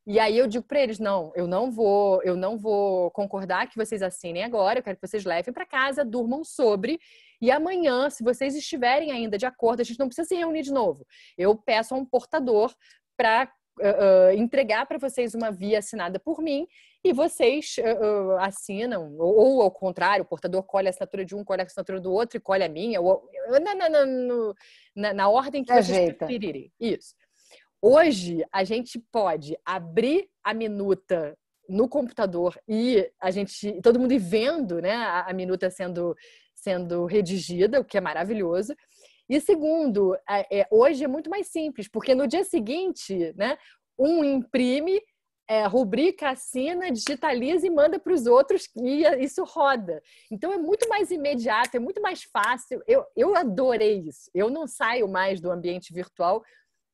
E aí eu digo para eles, não, eu não vou, eu não vou concordar que vocês assinem agora, eu quero que vocês levem para casa, durmam sobre e amanhã, se vocês estiverem ainda de acordo, a gente não precisa se reunir de novo. Eu peço a um portador para uh, entregar para vocês uma via assinada por mim e vocês uh, assinam, ou, ou, ao contrário, o portador colhe a assinatura de um, colhe a assinatura do outro e colhe a minha, ou, na, na, na, na, na ordem que é vocês preferirem. Isso. Hoje, a gente pode abrir a minuta no computador e a gente, todo mundo vendo né, a, a minuta sendo, sendo redigida, o que é maravilhoso e segundo, é, é, hoje é muito mais simples, porque no dia seguinte, né, um imprime, é, rubrica, assina, digitaliza e manda para os outros e isso roda. Então é muito mais imediato, é muito mais fácil. Eu, eu adorei isso. Eu não saio mais do ambiente virtual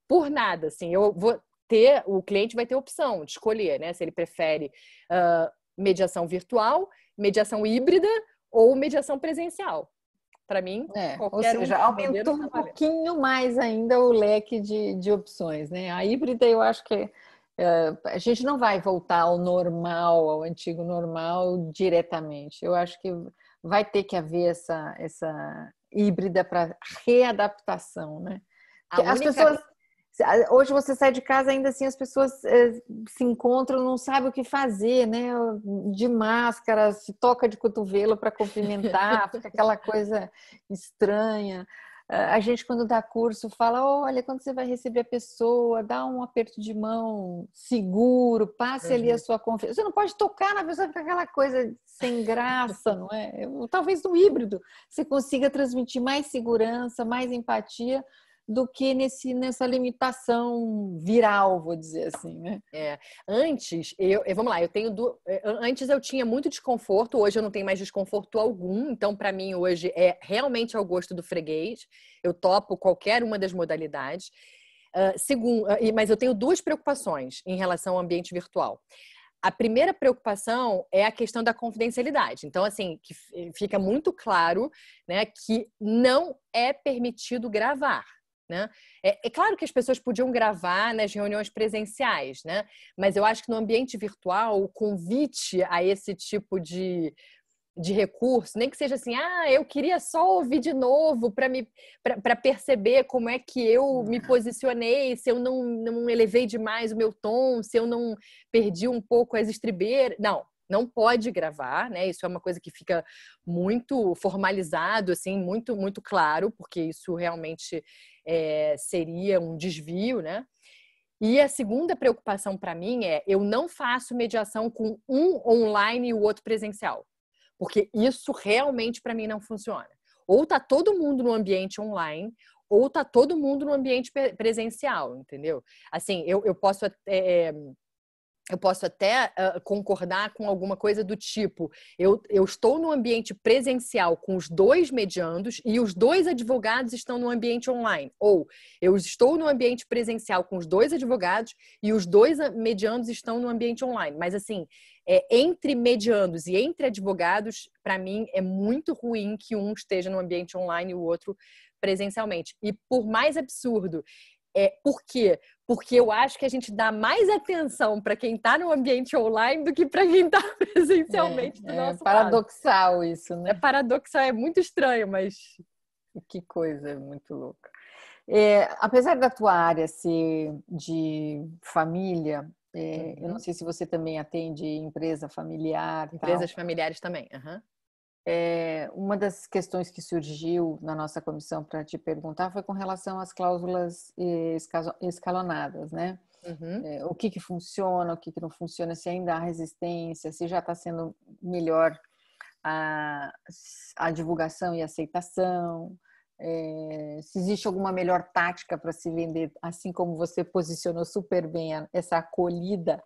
por nada. Assim, eu vou ter, o cliente vai ter opção de escolher, né? Se ele prefere uh, mediação virtual, mediação híbrida ou mediação presencial. Para mim, é, ou seja, um aumentou um pouquinho mais ainda o leque de, de opções, né? A híbrida eu acho que é, a gente não vai voltar ao normal, ao antigo normal diretamente. Eu acho que vai ter que haver essa, essa híbrida para readaptação, né? A As única... pessoas ah, hoje você sai de casa, ainda assim as pessoas eh, se encontram, não sabem o que fazer, né? De máscara, se toca de cotovelo para cumprimentar, fica aquela coisa estranha. A gente, quando dá curso, fala: olha, quando você vai receber a pessoa, dá um aperto de mão seguro, passe uhum. ali a uhum. sua confiança. Você não pode tocar na pessoa, fica aquela coisa sem graça, não é? Talvez no híbrido você consiga transmitir mais segurança, mais empatia do que nesse, nessa limitação viral, vou dizer assim, né? É. Antes, eu, vamos lá, eu tenho do, é, antes eu tinha muito desconforto, hoje eu não tenho mais desconforto algum, então para mim hoje é realmente ao gosto do freguês. Eu topo qualquer uma das modalidades. Uh, ah, segundo, uh, ah, mas eu tenho duas preocupações em relação ao ambiente virtual. A primeira preocupação é a questão da confidencialidade. Então, assim, que fica muito claro né, que não é permitido gravar. Né? É, é, claro que as pessoas podiam gravar nas reuniões presenciais, né? mas eu acho que no ambiente virtual, o convite a esse tipo de, de recurso, nem que seja assim, ah, eu queria só ouvir de novo para perceber como é que eu me uhum. posicionei, se eu não, não elevei demais o meu tom, se eu não perdi um pouco as estribeiras. Não, não pode gravar, né? Isso é uma coisa que fica muito formalizado, assim, muito, muito claro, porque isso realmente é, seria um desvio, né? E a segunda preocupação para mim é eu não faço mediação com um online e o outro presencial, porque isso realmente para mim não funciona. Ou tá todo mundo no ambiente online, ou tá todo mundo no ambiente presencial, entendeu? Assim, eu, eu posso é, eu posso até uh, concordar com alguma coisa do tipo: eu, eu estou no ambiente presencial com os dois mediandos e os dois advogados estão no ambiente online. Ou eu estou no ambiente presencial com os dois advogados e os dois mediandos estão no ambiente online. Mas, assim, é, entre mediandos e entre advogados, para mim, é muito ruim que um esteja no ambiente online e o outro presencialmente. E por mais absurdo é, por quê? Porque eu acho que a gente dá mais atenção para quem está no ambiente online do que para quem está presencialmente. É, é paradoxal lado. isso, né? É paradoxal, é muito estranho, mas. Que coisa, muito louca. É, apesar da tua área ser de família, é, uhum. eu não uhum. sei se você também atende empresa familiar. Empresas tal. familiares também. Uhum. É, uma das questões que surgiu na nossa comissão para te perguntar foi com relação às cláusulas eh, escalonadas, né? Uhum. É, o que, que funciona, o que, que não funciona, se ainda há resistência, se já está sendo melhor a, a divulgação e aceitação, é, se existe alguma melhor tática para se vender, assim como você posicionou super bem a, essa acolhida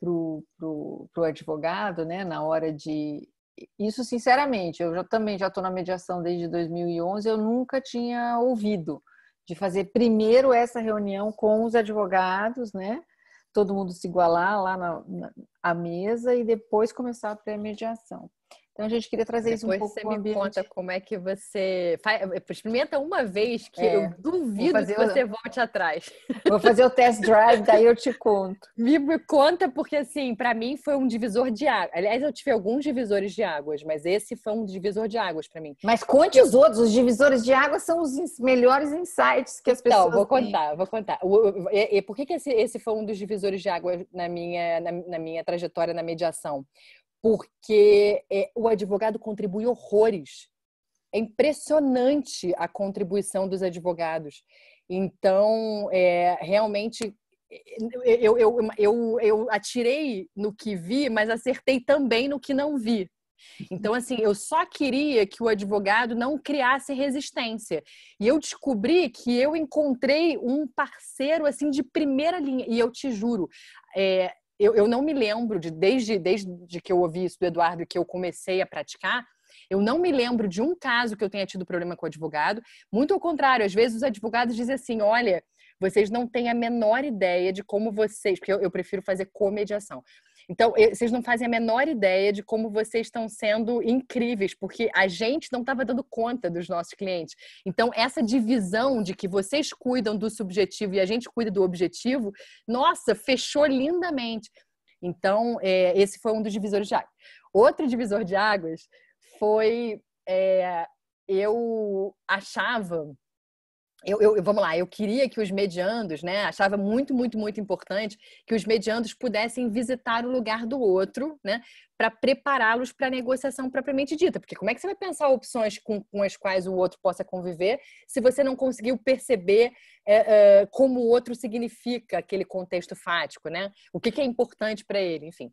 para o advogado, né, na hora de isso sinceramente, eu já, também já estou na mediação desde 2011, eu nunca tinha ouvido de fazer primeiro essa reunião com os advogados, né? Todo mundo se igualar lá na, na mesa e depois começar a pré-mediação. Então a gente queria trazer Depois isso um pouco. Você me ambiente. conta como é que você experimenta uma vez que é, eu duvido que você o... volte atrás. Vou fazer o test drive, daí eu te conto. Me, me conta porque assim, para mim foi um divisor de águas. Aliás, eu tive alguns divisores de águas, mas esse foi um divisor de águas para mim. Mas conte os outros. Os divisores de águas são os ins... melhores insights que as então, pessoas. Não, vou têm. contar, vou contar. e, por que, que esse, esse, foi um dos divisores de águas na minha na, na minha trajetória na mediação? porque é, o advogado contribui horrores. É impressionante a contribuição dos advogados. Então, é, realmente, eu, eu, eu, eu atirei no que vi, mas acertei também no que não vi. Então, assim, eu só queria que o advogado não criasse resistência. E eu descobri que eu encontrei um parceiro, assim, de primeira linha. E eu te juro, é, eu, eu não me lembro de, desde, desde que eu ouvi isso do Eduardo e que eu comecei a praticar, eu não me lembro de um caso que eu tenha tido problema com o advogado. Muito ao contrário, às vezes os advogados dizem assim: olha, vocês não têm a menor ideia de como vocês. Porque eu, eu prefiro fazer comediação. Então, vocês não fazem a menor ideia de como vocês estão sendo incríveis, porque a gente não estava dando conta dos nossos clientes. Então, essa divisão de que vocês cuidam do subjetivo e a gente cuida do objetivo, nossa, fechou lindamente. Então, é, esse foi um dos divisores de águas. Outro divisor de águas foi. É, eu achava eu, eu, vamos lá, eu queria que os mediandos, né, achava muito, muito, muito importante que os mediandos pudessem visitar o lugar do outro, né, para prepará-los para a negociação propriamente dita. Porque como é que você vai pensar opções com, com as quais o outro possa conviver se você não conseguiu perceber é, é, como o outro significa aquele contexto fático, né? O que, que é importante para ele, enfim.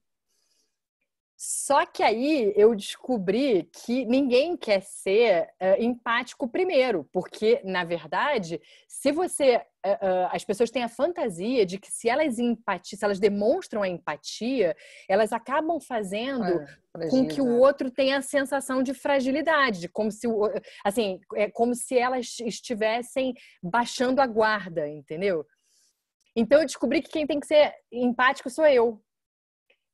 Só que aí eu descobri que ninguém quer ser uh, empático primeiro, porque, na verdade, se você. Uh, uh, as pessoas têm a fantasia de que se elas empatizam, se elas demonstram a empatia, elas acabam fazendo é, com que o né? outro tenha a sensação de fragilidade, como se assim, é como se elas estivessem baixando a guarda, entendeu? Então eu descobri que quem tem que ser empático sou eu,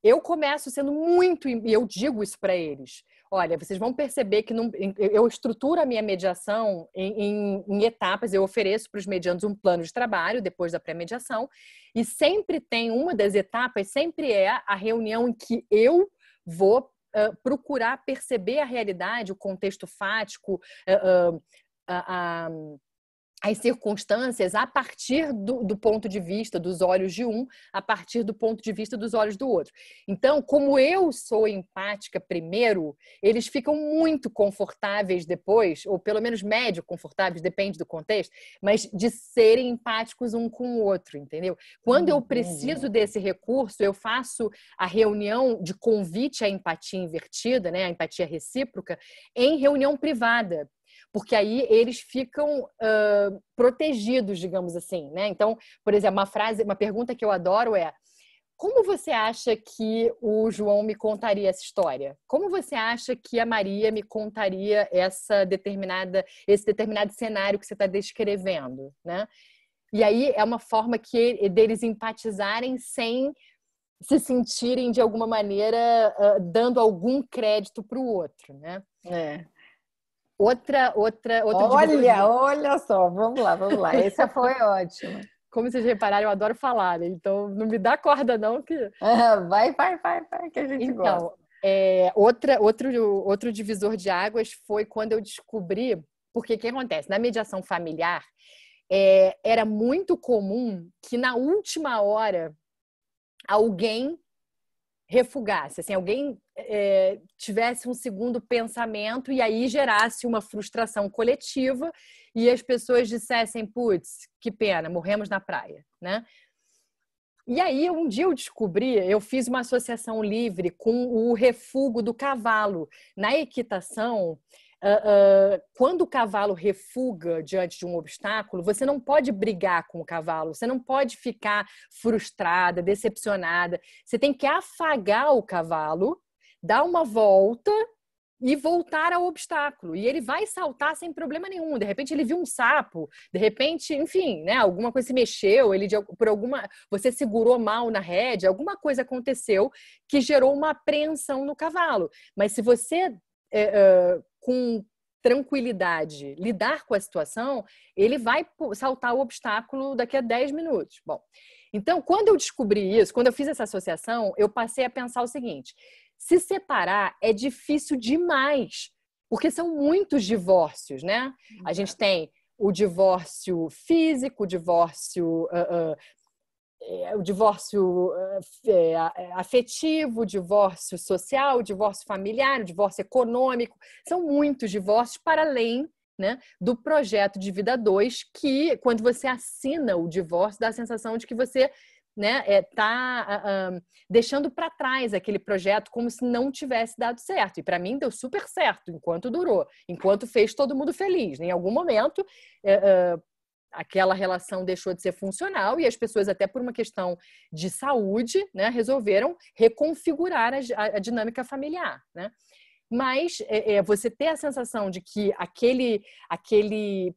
eu começo sendo muito, e eu digo isso para eles. Olha, vocês vão perceber que não, eu estruturo a minha mediação em, em, em etapas. Eu ofereço para os medianos um plano de trabalho depois da pré-mediação. E sempre tem uma das etapas, sempre é a reunião em que eu vou uh, procurar perceber a realidade, o contexto fático, uh, uh, uh as circunstâncias a partir do, do, ponto de vista dos olhos de um, a partir do ponto de vista dos olhos do outro. Então, como eu sou empática primeiro, eles ficam muito confortáveis depois, ou pelo menos médio confortáveis, depende do contexto, mas de serem empáticos um com o outro, entendeu? Quando eu uhum. preciso desse recurso, eu faço a reunião de convite à empatia invertida, né, a empatia recíproca, em reunião privada, porque aí eles ficam uh, protegidos, digamos assim, né? Então, por exemplo, uma frase, uma pergunta que eu adoro é como você acha que o João me contaria essa história? Como você acha que a Maria me contaria essa determinada, esse determinado cenário que você está descrevendo, né? E aí é uma forma que deles empatizarem sem se sentirem de alguma maneira uh, dando algum crédito para o outro, né? É. Outra, outra, outro tipo Olha, olha só, vamos lá, vamos lá. Essa foi ótima. Como vocês repararam, eu adoro falar, né? Então não me dá corda, não, que. vai, vai, vai, vai, que a gente então, gosta. É, outra, outro, outro divisor de águas foi quando eu descobri, porque o que acontece? Na mediação familiar, é, era muito comum que na última hora alguém refugasse, assim, alguém é, tivesse um segundo pensamento e aí gerasse uma frustração coletiva e as pessoas dissessem, putz, que pena, morremos na praia, né? E aí, um dia eu descobri, eu fiz uma associação livre com o refugo do cavalo. Na equitação, Uh, uh, quando o cavalo refuga diante de um obstáculo, você não pode brigar com o cavalo, você não pode ficar frustrada, decepcionada. Você tem que afagar o cavalo dar uma volta e voltar ao obstáculo. E ele vai saltar sem problema nenhum. De repente ele viu um sapo, de repente, enfim, né, alguma coisa se mexeu, ele de, por alguma você segurou mal na rede, alguma coisa aconteceu que gerou uma apreensão no cavalo. Mas se você é, é, com tranquilidade lidar com a situação, ele vai saltar o obstáculo daqui a 10 minutos. Bom, então, quando eu descobri isso, quando eu fiz essa associação, eu passei a pensar o seguinte: se separar é difícil demais, porque são muitos divórcios, né? A gente tem o divórcio físico, o divórcio uh, uh, o divórcio é, é, afetivo, o divórcio social, o divórcio familiar, o divórcio econômico. São muitos divórcios para além né, do projeto de vida 2, que quando você assina o divórcio, dá a sensação de que você né, é, tá um, ah, ah, deixando para trás aquele projeto como se não tivesse dado certo. E para mim deu super certo enquanto durou, enquanto fez todo mundo feliz. Em algum momento, é, é, aquela relação deixou de ser funcional e as pessoas, até por uma questão de saúde, né, resolveram reconfigurar a, a, a dinâmica familiar. Né? Mas é, é, você ter a sensação de que aquele, aquele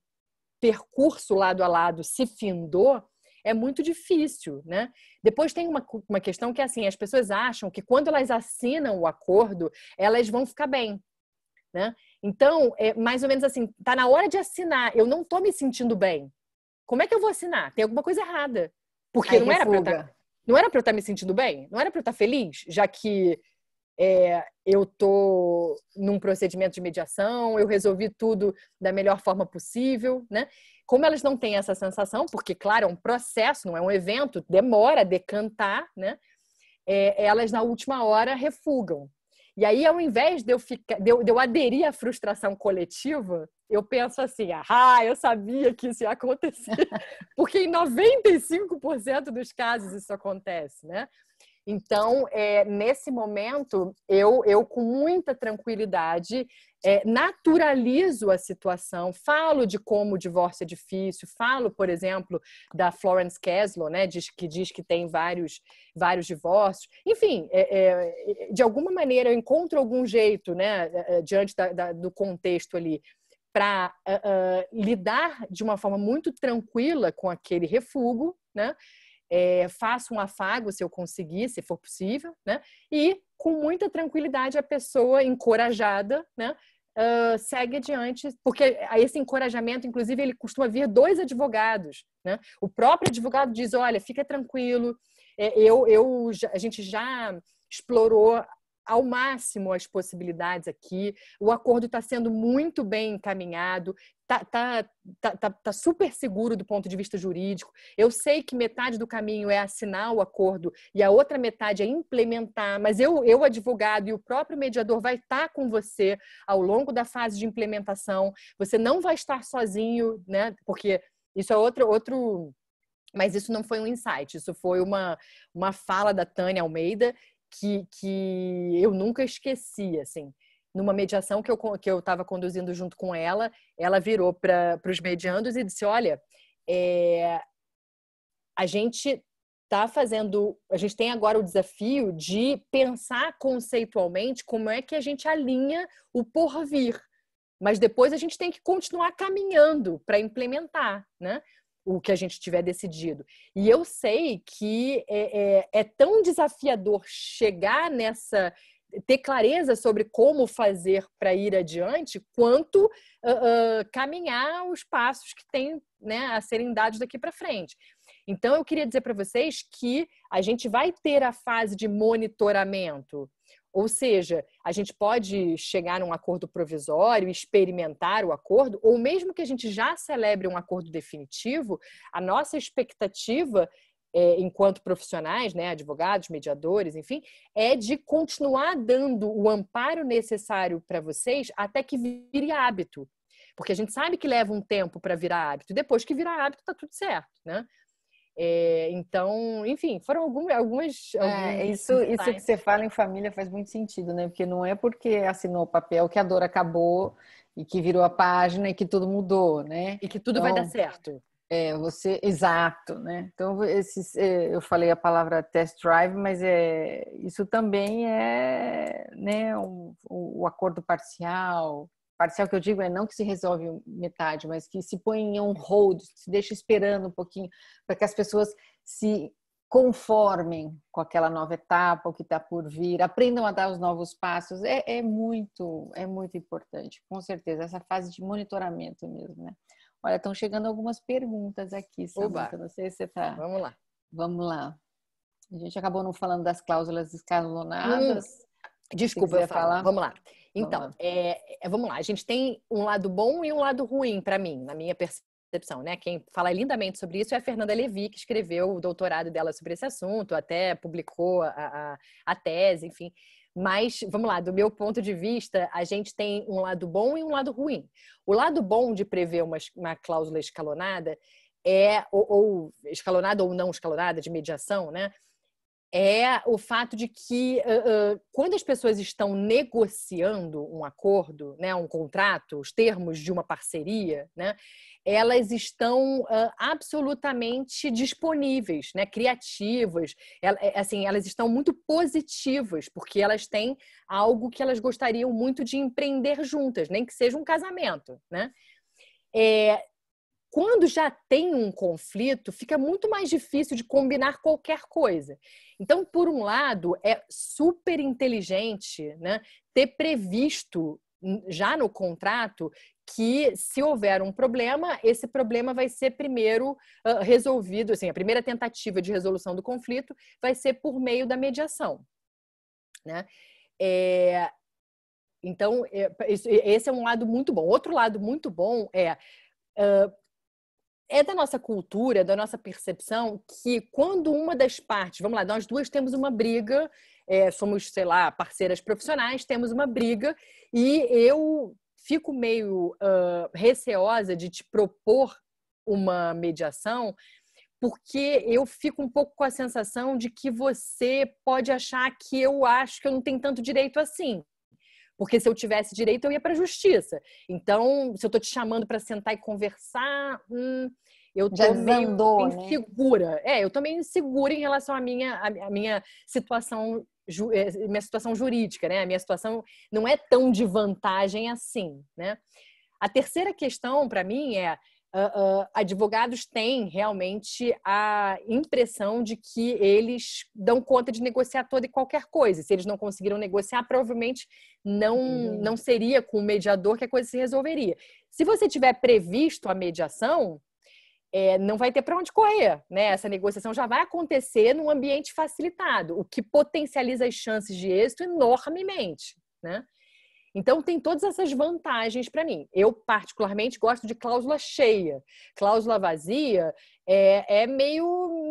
percurso lado a lado se findou é muito difícil, né? Depois tem uma, uma questão que é assim, as pessoas acham que quando elas assinam o acordo, elas vão ficar bem, né? Então, é mais ou menos assim, tá na hora de assinar, eu não tô me sentindo bem. Como é que eu vou assinar? Tem alguma coisa errada. Porque Aí não era, pra eu tá, não era para eu estar tá me sentindo bem, não era para eu estar tá feliz, já que é, eu estou num procedimento de mediação, eu resolvi tudo da melhor forma possível, né? Como elas não têm essa sensação, porque, claro, é um processo, não é um evento, demora a decantar, né? É, elas, na última hora, refugam. E aí, ao invés de eu, ficar, de eu, de eu aderir à frustração coletiva, eu penso assim, ah, eu sabia que isso ia acontecer. Porque em 95% dos casos isso acontece, né? Então, é, nesse momento, eu, eu com muita tranquilidade é, naturalizo a situação, falo de como o divórcio é difícil, falo, por exemplo, da Florence Caslow, né, diz, que diz que tem vários, vários divórcios. Enfim, é, é de alguma maneira eu encontro algum jeito, né, é, é, diante da, da, do contexto ali, para uh, ah, uh, ah, lidar de uma forma muito tranquila com aquele refúgio, né? é, faço um afago se eu conseguir, se for possível, né? E com muita tranquilidade a pessoa encorajada, né? Uh, segue adiante, porque esse encorajamento, inclusive, ele costuma vir dois advogados, né? O próprio advogado diz, olha, fica tranquilo, é, eu, eu a gente já explorou ao máximo as possibilidades aqui. O acordo está sendo muito bem encaminhado, está tá, tá, tá, tá, super seguro do ponto de vista jurídico. Eu sei que metade do caminho é assinar o acordo e a outra metade é implementar, mas eu, eu advogado e o próprio mediador vai estar tá com você ao longo da fase de implementação. Você não vai estar sozinho, né? Porque isso é outro. outro mas isso não foi um insight, isso foi uma, uma fala da Tânia Almeida, que, que eu nunca esqueci, assim. Numa mediação que eu que eu estava conduzindo junto com ela, ela virou para os mediandos e disse: olha, é, a gente está fazendo, a gente tem agora o desafio de pensar conceitualmente como é que a gente alinha o porvir, mas depois a gente tem que continuar caminhando para implementar, né? o que a gente tiver decidido. E eu sei que é, é, é tão desafiador chegar nessa ter clareza sobre como fazer para ir adiante, quanto uh, uh, caminhar os passos que tem né, a serem dados daqui para frente. Então, eu queria dizer para vocês que a gente vai ter a fase de monitoramento, ou seja, a gente pode chegar num acordo provisório, experimentar o acordo, ou mesmo que a gente já celebre um acordo definitivo, a nossa expectativa é, enquanto profissionais, né, advogados, mediadores, enfim, é de continuar dando o amparo necessário para vocês até que vire hábito. Porque a gente sabe que leva um tempo para virar hábito. Depois que virar hábito, está tudo certo, né? É, então, enfim, foram algumas. algumas, é, isso, isso que você fala em família faz muito sentido, né? Porque não é porque assinou o papel que a dor acabou e que virou a página e que tudo mudou, né? E que tudo então, vai dar então, certo. É, você. Exato, né? Então, esses, é, eu falei a palavra test drive, mas é, isso também é né, o um, acordo parcial, Parcial que eu digo é não que se resolve metade, mas que se põe em um hold, se deixa esperando um pouquinho para que as pessoas se conformem com aquela nova etapa, o que está por vir, aprendam a dar os novos passos, é, é, muito, é muito importante, com certeza, essa fase de monitoramento mesmo, né? Olha, estão chegando algumas perguntas aqui, Samanta, não sei se você está... Vamos lá. Vamos lá. A gente acabou não falando das cláusulas escalonadas. Hum, desculpa, eu falar. Vamos lá. Então, vamos lá. É, é, vamos lá. A gente tem um lado bom e um lado ruim para mim, na minha percepção, né? Quem fala lindamente sobre isso é a Fernanda Levi, que escreveu o doutorado dela sobre esse assunto, até publicou a, a, a tese, enfim. Mas, vamos lá, do meu ponto de vista, a gente tem um lado bom e um lado ruim. O lado bom de prever uma, uma cláusula escalonada é, ou, ou escalonada ou não escalonada, de mediação, né? é o fato de que uh, uh, quando as pessoas estão negociando um acordo, né, um contrato, os termos de uma parceria, né, elas estão uh, absolutamente disponíveis, né, criativas, ela, é, assim, elas estão muito positivas porque elas têm algo que elas gostariam muito de empreender juntas, nem que seja um casamento, né? É, quando já tem um conflito, fica muito mais difícil de combinar qualquer coisa. Então, por um lado, é super inteligente né, ter previsto já no contrato que se houver um problema, esse problema vai ser primeiro uh, resolvido, assim, a primeira tentativa de resolução do conflito vai ser por meio da mediação, né? É, então, é, esse é um lado muito bom. Outro lado muito bom é uh, é da nossa cultura, da nossa percepção, que quando uma das partes, vamos lá, nós duas temos uma briga, é, somos, sei lá, parceiras profissionais, temos uma briga, e eu fico meio uh, receosa de te propor uma mediação, porque eu fico um pouco com a sensação de que você pode achar que eu acho que eu não tenho tanto direito assim. Porque se eu tivesse direito, eu ia para a justiça. Então, se eu estou te chamando para sentar e conversar, hum, eu tô Já desandou, meio né? insegura. Né? É, eu também insegura em relação à minha, à minha situação eh, eh, minha situação jurídica, né? A minha situação não é tão de vantagem assim, né? A terceira questão para mim é Uh, uh, advogados têm realmente a impressão de que eles dão conta de negociar toda e qualquer coisa. Se eles não conseguiram negociar, provavelmente não, uhum. não seria com o mediador que a coisa se resolveria. Se você tiver previsto a mediação, é, não vai ter para onde correr, né? Essa negociação já vai acontecer num ambiente facilitado, o que potencializa as chances de êxito enormemente, né? Então, tem todas essas vantagens para mim. Eu, particularmente, gosto de cláusula cheia. Cláusula vazia é, é meio.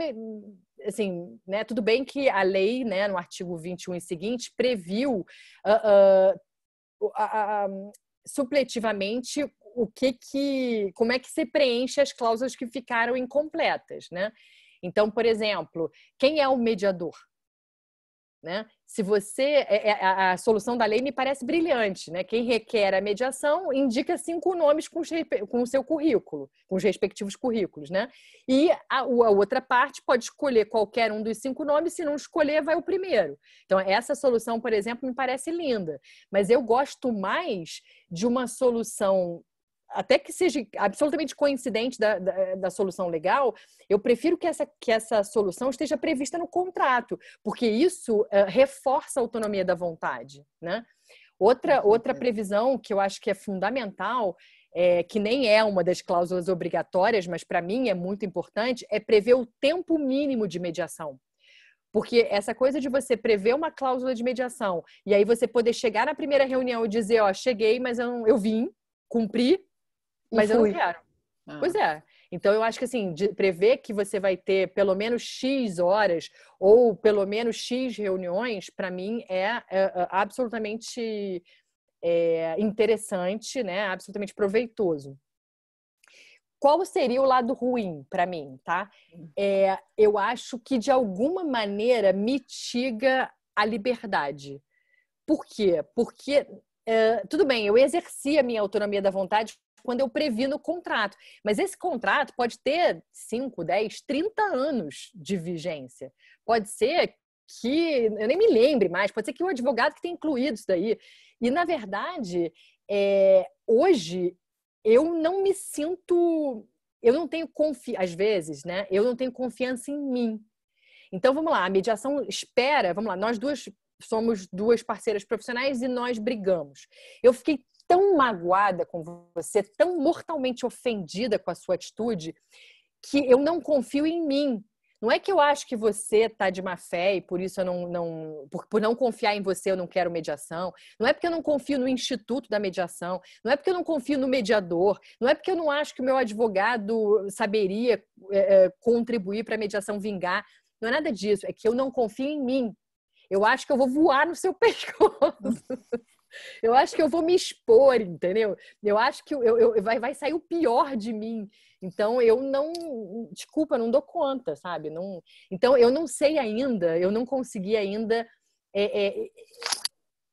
Assim, né? Tudo bem que a lei, né, no artigo 21 e seguinte, previu uh, uh, uh, supletivamente o que que. como é que se preenche as cláusulas que ficaram incompletas, né? Então, por exemplo, quem é o mediador? Né? Se você é, é, a, solução da lei me parece brilhante, né? Quem requer a mediação indica cinco nomes com, os, com o seu currículo, com os respectivos currículos, né? E a, a, outra parte pode escolher qualquer um dos cinco nomes, se não escolher, vai o primeiro. Então essa solução, por exemplo, me parece linda, mas eu gosto mais de uma solução até que seja absolutamente coincidente da, da, da, solução legal, eu prefiro que essa, que essa solução esteja prevista no contrato, porque isso uh, reforça a autonomia da vontade, né? Outra, outra previsão que eu acho que é fundamental, é, que nem é uma das cláusulas obrigatórias, mas para mim é muito importante, é prever o tempo mínimo de mediação. Porque essa coisa de você prever uma cláusula de mediação e aí você poder chegar na primeira reunião e dizer, ó, cheguei, mas eu, não, eu vim, cumpri, mas eu não quero. Ah. Pois é. Então eu acho que assim, prever que você vai ter pelo menos X horas ou pelo menos X reuniões, para mim é, é, é absolutamente é, interessante, né? Absolutamente proveitoso. Qual seria o lado ruim para mim, tá? Hum. É, eu acho que de alguma maneira mitiga a liberdade. Por quê? Porque é, tudo bem, eu exerci a minha autonomia da vontade quando eu previ no contrato. Mas esse contrato pode ter 5, 10, 30 anos de vigência. Pode ser que eu nem me lembre mais, pode ser que o advogado que tenha incluído isso daí. E, na verdade, é, hoje eu não me sinto. Eu não tenho confiança, às vezes, né? Eu não tenho confiança em mim. Então, vamos lá, a mediação espera, vamos lá, nós duas somos duas parceiras profissionais e nós brigamos. Eu fiquei tão magoada com você, tão mortalmente ofendida com a sua atitude, que eu não confio em mim. Não é que eu acho que você está de má fé e por isso eu não. não por, por não confiar em você, eu não quero mediação. Não é porque eu não confio no Instituto da Mediação. Não é porque eu não confio no mediador. Não é porque eu não acho que o meu advogado saberia é, contribuir para a mediação vingar. Não é nada disso. É que eu não confio em mim. Eu acho que eu vou voar no seu pescoço. Eu acho que eu vou me expor, entendeu? Eu acho que eu, eu, vai, vai sair o pior de mim. Então eu não, desculpa, não dou conta, sabe? Não, então eu não sei ainda, eu não consegui ainda é, é,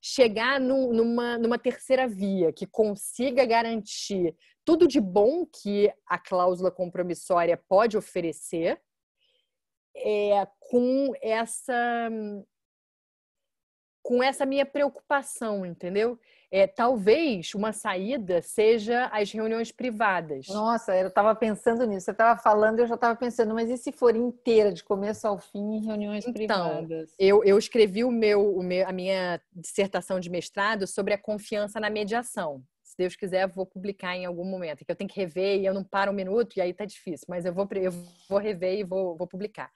chegar numa, numa terceira via que consiga garantir tudo de bom que a cláusula compromissória pode oferecer. É, com essa com essa minha preocupação, entendeu? É, talvez uma saída seja as reuniões privadas. Nossa, eu estava pensando nisso. Você estava falando, eu já estava pensando, mas e se for inteira, de começo ao fim, em reuniões então, privadas? Eu, eu escrevi o meu, o meu, a minha dissertação de mestrado sobre a confiança na mediação. Se Deus quiser, vou publicar em algum momento. É que eu tenho que rever e eu não paro um minuto e aí tá difícil, mas eu vou, eu vou rever e vou, vou publicar.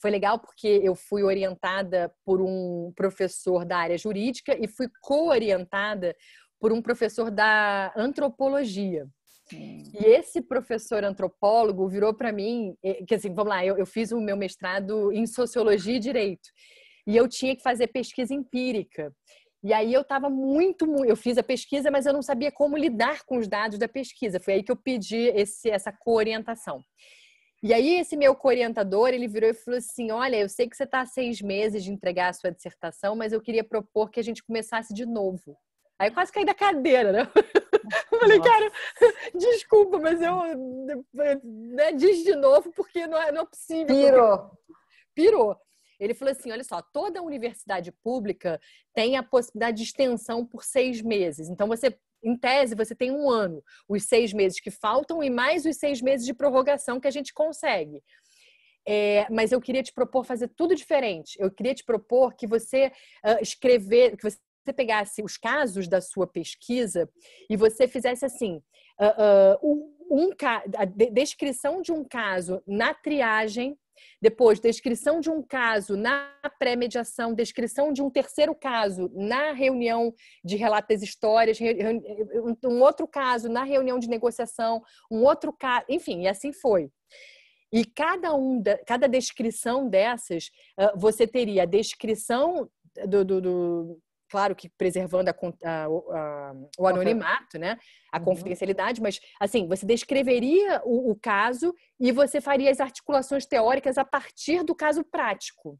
Foi legal porque eu fui orientada por um professor da área jurídica e fui co-orientada por um professor da antropologia. Sim. E esse professor antropólogo virou para mim, que assim, vamos lá, eu, eu fiz o meu mestrado em sociologia e direito. E eu tinha que fazer pesquisa empírica. E aí eu estava muito, eu fiz a pesquisa, mas eu não sabia como lidar com os dados da pesquisa. Foi aí que eu pedi esse, essa coorientação. orientação e aí esse meu orientador, ele virou e falou assim, olha, eu sei que você está há seis meses de entregar a sua dissertação, mas eu queria propor que a gente começasse de novo. Aí quase caí da cadeira, né? Eu falei, Nossa. cara, desculpa, mas eu né, diz de novo porque não é, não é possível. Pirou. Pirou. Ele falou assim: olha só, toda universidade pública tem a possibilidade de extensão por seis meses. Então, você em tese, você tem um ano, os seis meses que faltam e mais os seis meses de prorrogação que a gente consegue. É, mas eu queria te propor fazer tudo diferente. Eu queria te propor que você uh, escrever, que você pegasse os casos da sua pesquisa e você fizesse assim, uh, uh, um, a descrição de um caso na triagem depois, descrição de um caso na pré-mediação, descrição de um terceiro caso na reunião de relato das histórias, um outro caso na reunião de negociação, um outro caso, enfim, e assim foi. E cada, um, cada descrição dessas, ah, você teria a descrição do, do, do, claro que preservando a, a, a, o anonimato, né? A uhum. confidencialidade, mas assim, você descreveria o, o caso e você faria as articulações teóricas a partir do caso prático.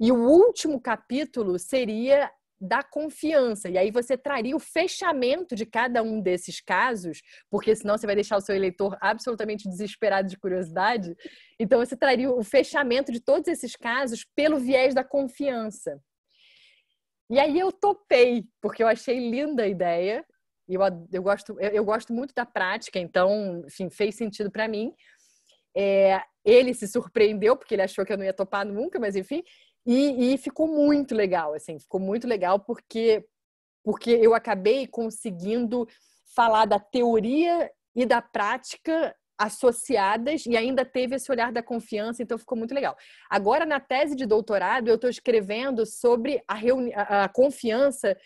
E o último capítulo seria da confiança. E aí você traria o fechamento de cada um desses casos, porque senão você vai deixar o seu eleitor absolutamente desesperado de curiosidade. Então você traria o fechamento de todos esses casos pelo viés da confiança. E aí eu topei, porque eu achei linda a ideia. Eu, eu, gosto, eu, eu gosto muito da prática, então, enfim, fez sentido para mim. É, ele se surpreendeu, porque ele achou que eu não ia topar nunca, mas enfim. E, e ficou muito legal, assim, ficou muito legal porque, porque eu acabei conseguindo falar da teoria e da prática associadas e ainda teve esse olhar da confiança, então ficou muito legal. Agora, na tese de doutorado, eu estou escrevendo sobre a, a, confiança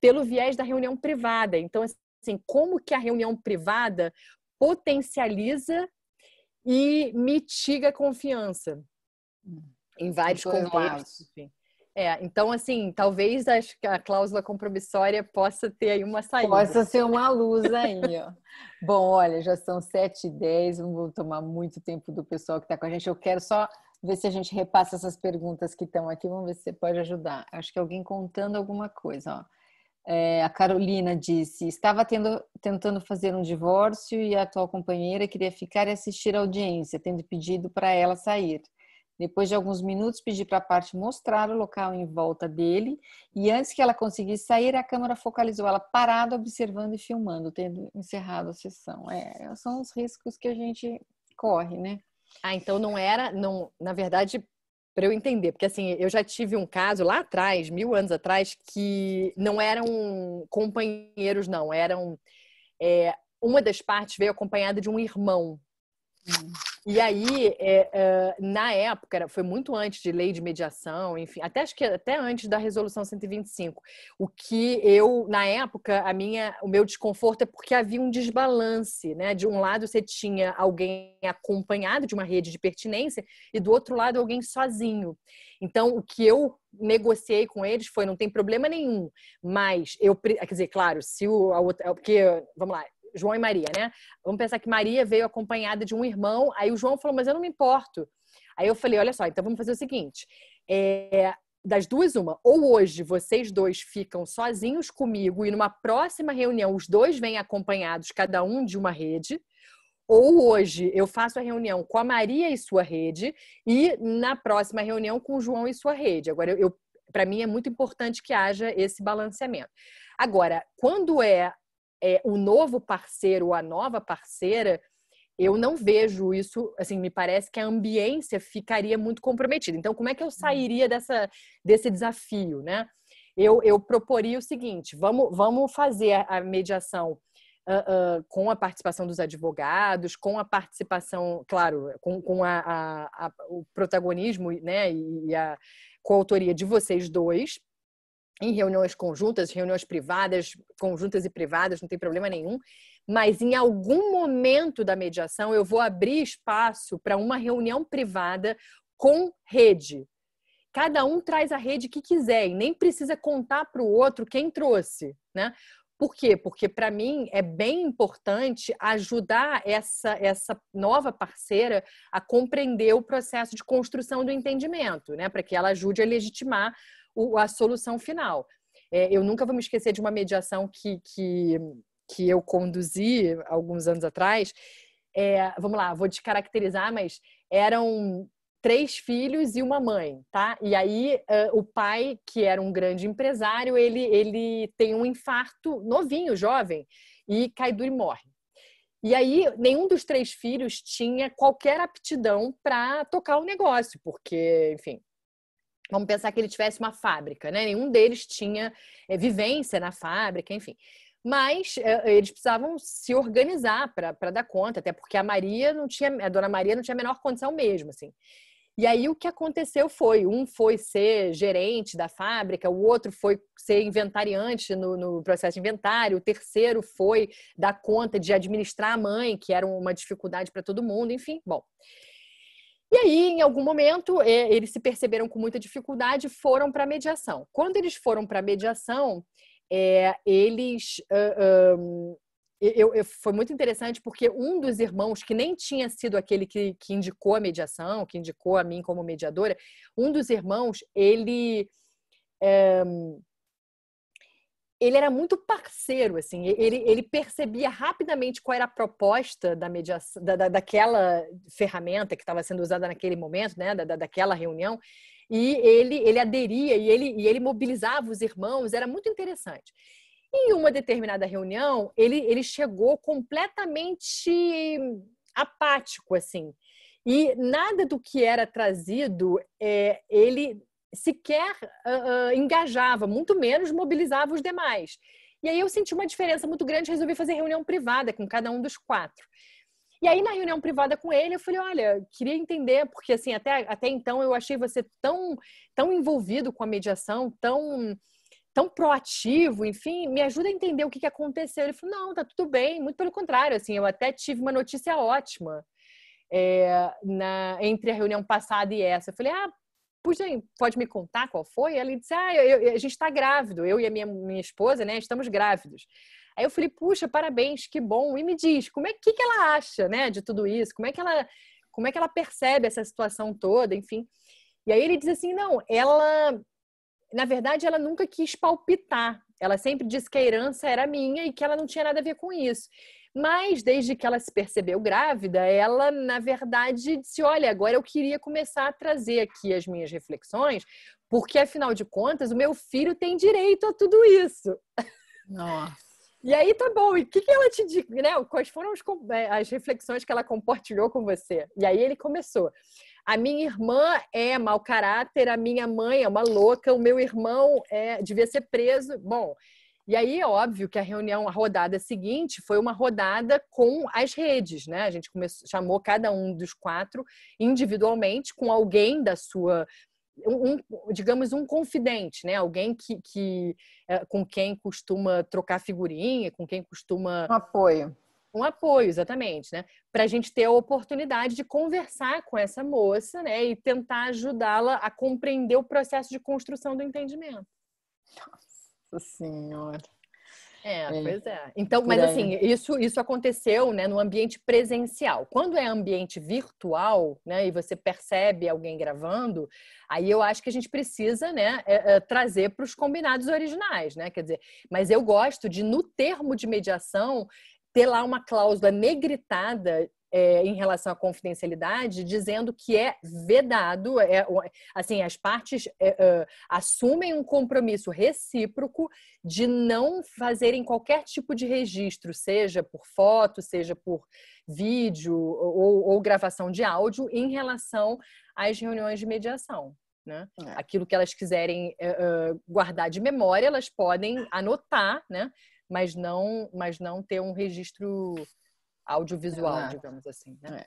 pelo viés da reunião privada. Então, assim, como que a reunião privada potencializa e mitiga a confiança hum. em vários então, contextos. Enfim. É, então, assim, talvez a, cláusula compromissória possa ter aí uma saída. Possa ser uma luz aí, ó. Bom, olha, já são 7h10, não vou tomar muito tempo do pessoal que está com a gente. Eu quero só ver se a gente repassa essas perguntas que estão aqui. Vamos ver se você pode ajudar. Acho que alguém contando alguma coisa, ó. É, a Carolina disse: estava tendo, tentando fazer um divórcio e a atual companheira queria ficar e assistir a audiência, tendo pedido para ela sair. Depois de alguns minutos, pedi para a parte mostrar o local em volta dele e antes que ela conseguisse sair, a câmera focalizou ela parada, observando e filmando, tendo encerrado a sessão. É, são os riscos que a gente corre, né? Ah, então não era, não, na verdade, para eu entender, porque assim, eu já tive um caso lá atrás, mil anos atrás, que não eram companheiros, não, eram. É, uma das partes veio acompanhada de um irmão. Hum. E aí, é, é, na época, era, foi muito antes de lei de mediação, enfim, até acho que até antes da resolução 125. O que eu, na época, a minha, o meu desconforto é porque havia um desbalance, né? De um lado você tinha alguém acompanhado de uma rede de pertinência e do outro lado alguém sozinho. Então, o que eu negociei com eles foi não tem problema nenhum, mas eu, quer dizer, claro, se o a outra, porque vamos lá, João e Maria, né? Vamos pensar que Maria veio acompanhada de um irmão, aí o João falou, mas eu não me importo. Aí eu falei, olha só, então vamos fazer o seguinte: é, das duas, uma, ou hoje vocês dois ficam sozinhos comigo e numa próxima reunião os dois vêm acompanhados, cada um de uma rede, ou hoje eu faço a reunião com a Maria e sua rede e na próxima reunião com o João e sua rede. Agora eu, eu para mim é muito importante que haja esse balanceamento. Agora, quando é é, o novo parceiro ou a nova parceira, eu não vejo isso, assim, me parece que a ambiência ficaria muito comprometida. Então, como é que eu hum. sairia dessa, desse desafio, né? Eu, eu proporia o seguinte, vamos, vamos fazer a mediação Uh, uh, com a participação dos advogados, com a participação, claro, com, com a, a, a, o protagonismo né, e a coautoria de vocês dois, em reuniões conjuntas, reuniões privadas, conjuntas e privadas, não tem problema nenhum, mas em algum momento da mediação eu vou abrir espaço para uma reunião privada com rede. Cada um traz a rede que quiser e nem precisa contar para o outro quem trouxe, né? Por quê? Porque para mim é bem importante ajudar essa, essa nova parceira a compreender o processo de construção do entendimento, né? Para que ela ajude a legitimar o, a solução final. É, eu nunca vou me esquecer de uma mediação que, que, que eu conduzi alguns anos atrás. É, vamos lá, vou descaracterizar, mas eram três filhos e uma mãe, tá? E aí uh, o pai, que era um grande empresário, ele, ele tem um infarto novinho, jovem, e cai duro e morre. E aí nenhum dos três filhos tinha qualquer aptidão para tocar o negócio, porque, enfim, Vamos pensar que ele tivesse uma fábrica, né? Nenhum deles tinha é, vivência na fábrica, enfim. Mas é, eles precisavam se organizar para dar conta, até porque a Maria não tinha, a dona Maria não tinha a menor condição mesmo, assim. E aí o que aconteceu foi: um foi ser gerente da fábrica, o outro foi ser inventariante no, no processo de inventário, o terceiro foi dar conta de administrar a mãe, que era uma dificuldade para todo mundo, enfim. Bom. E aí, em algum momento, é, eles se perceberam com muita dificuldade e foram para a mediação. Quando eles foram para a mediação, é, eles. Uh, um, eu, eu, foi muito interessante porque um dos irmãos, que nem tinha sido aquele que, que indicou a mediação, que indicou a mim como mediadora, um dos irmãos, ele. Um, ele era muito parceiro, assim, ele, ele percebia rapidamente qual era a proposta da mediação, da, da daquela ferramenta que estava sendo usada naquele momento, né, da, daquela reunião, e ele, ele aderia e ele, e ele mobilizava os irmãos, era muito interessante. Em uma determinada reunião, ele, ele chegou completamente apático, assim, e nada do que era trazido, é, ele sequer uh, uh, engajava, muito menos mobilizava os demais. E aí eu senti uma diferença muito grande, resolvi fazer reunião privada com cada um dos quatro. E aí na reunião privada com ele, eu falei, olha, queria entender, porque assim, até, até então eu achei você tão, tão envolvido com a mediação, tão tão proativo, enfim, me ajuda a entender o que, que aconteceu. Ele falou, não, tá tudo bem, muito pelo contrário, assim, eu até tive uma notícia ótima. É, na, entre a reunião passada e essa. Eu falei, ah, puxa, pode me contar qual foi? Ela disse, ah, eu, eu, a gente está grávido, eu e a minha, minha esposa, né, estamos grávidos. Aí eu falei, puxa, parabéns, que bom. E me diz, como é que, que ela acha, né, de tudo isso? Como é que ela, como é que ela percebe essa situação toda, enfim? E aí ele diz assim, não, ela, na verdade, ela nunca quis palpitar. Ela sempre disse que a herança era minha e que ela não tinha nada a ver com isso. Mas desde que ela se percebeu grávida, ela, na verdade, disse: Olha, agora eu queria começar a trazer aqui as minhas reflexões, porque afinal de contas, o meu filho tem direito a tudo isso. Nossa. E aí, tá bom, e o que, que ela te disse, né? Quais foram é, as reflexões que ela compartilhou com você? E aí ele começou. A minha irmã é mau caráter, a minha mãe é uma louca, o meu irmão é, devia ser preso. Bom, e aí é óbvio que a reunião, a rodada seguinte, foi uma rodada com as redes, né? A gente começou, chamou cada um dos quatro individualmente com alguém da sua um, digamos, um confidente, né? Alguém que, que é, com quem costuma trocar figurinha, com quem costuma. Um apoio. Um apoio, exatamente, né? Para a gente ter a oportunidade de conversar com essa moça, né? E tentar ajudá-la a compreender o processo de construção do entendimento. Nossa senhora. É, é, pois é. Então, mas assim, isso, isso aconteceu né, no ambiente presencial. Quando é ambiente virtual, né, e você percebe alguém gravando, aí eu acho que a gente precisa né, é, é, trazer para os combinados originais, né? Quer dizer, mas eu gosto de, no termo de mediação, ter lá uma cláusula negritada é, em relação à confidencialidade, dizendo que é vedado, é, assim, as partes é, é, assumem um compromisso recíproco de não fazerem qualquer tipo de registro, seja por foto, seja por vídeo ou, ou gravação de áudio, em relação às reuniões de mediação. Né? É. Aquilo que elas quiserem é, guardar de memória, elas podem anotar, né? mas, não, mas não ter um registro audiovisual, Exato. digamos assim, né? É.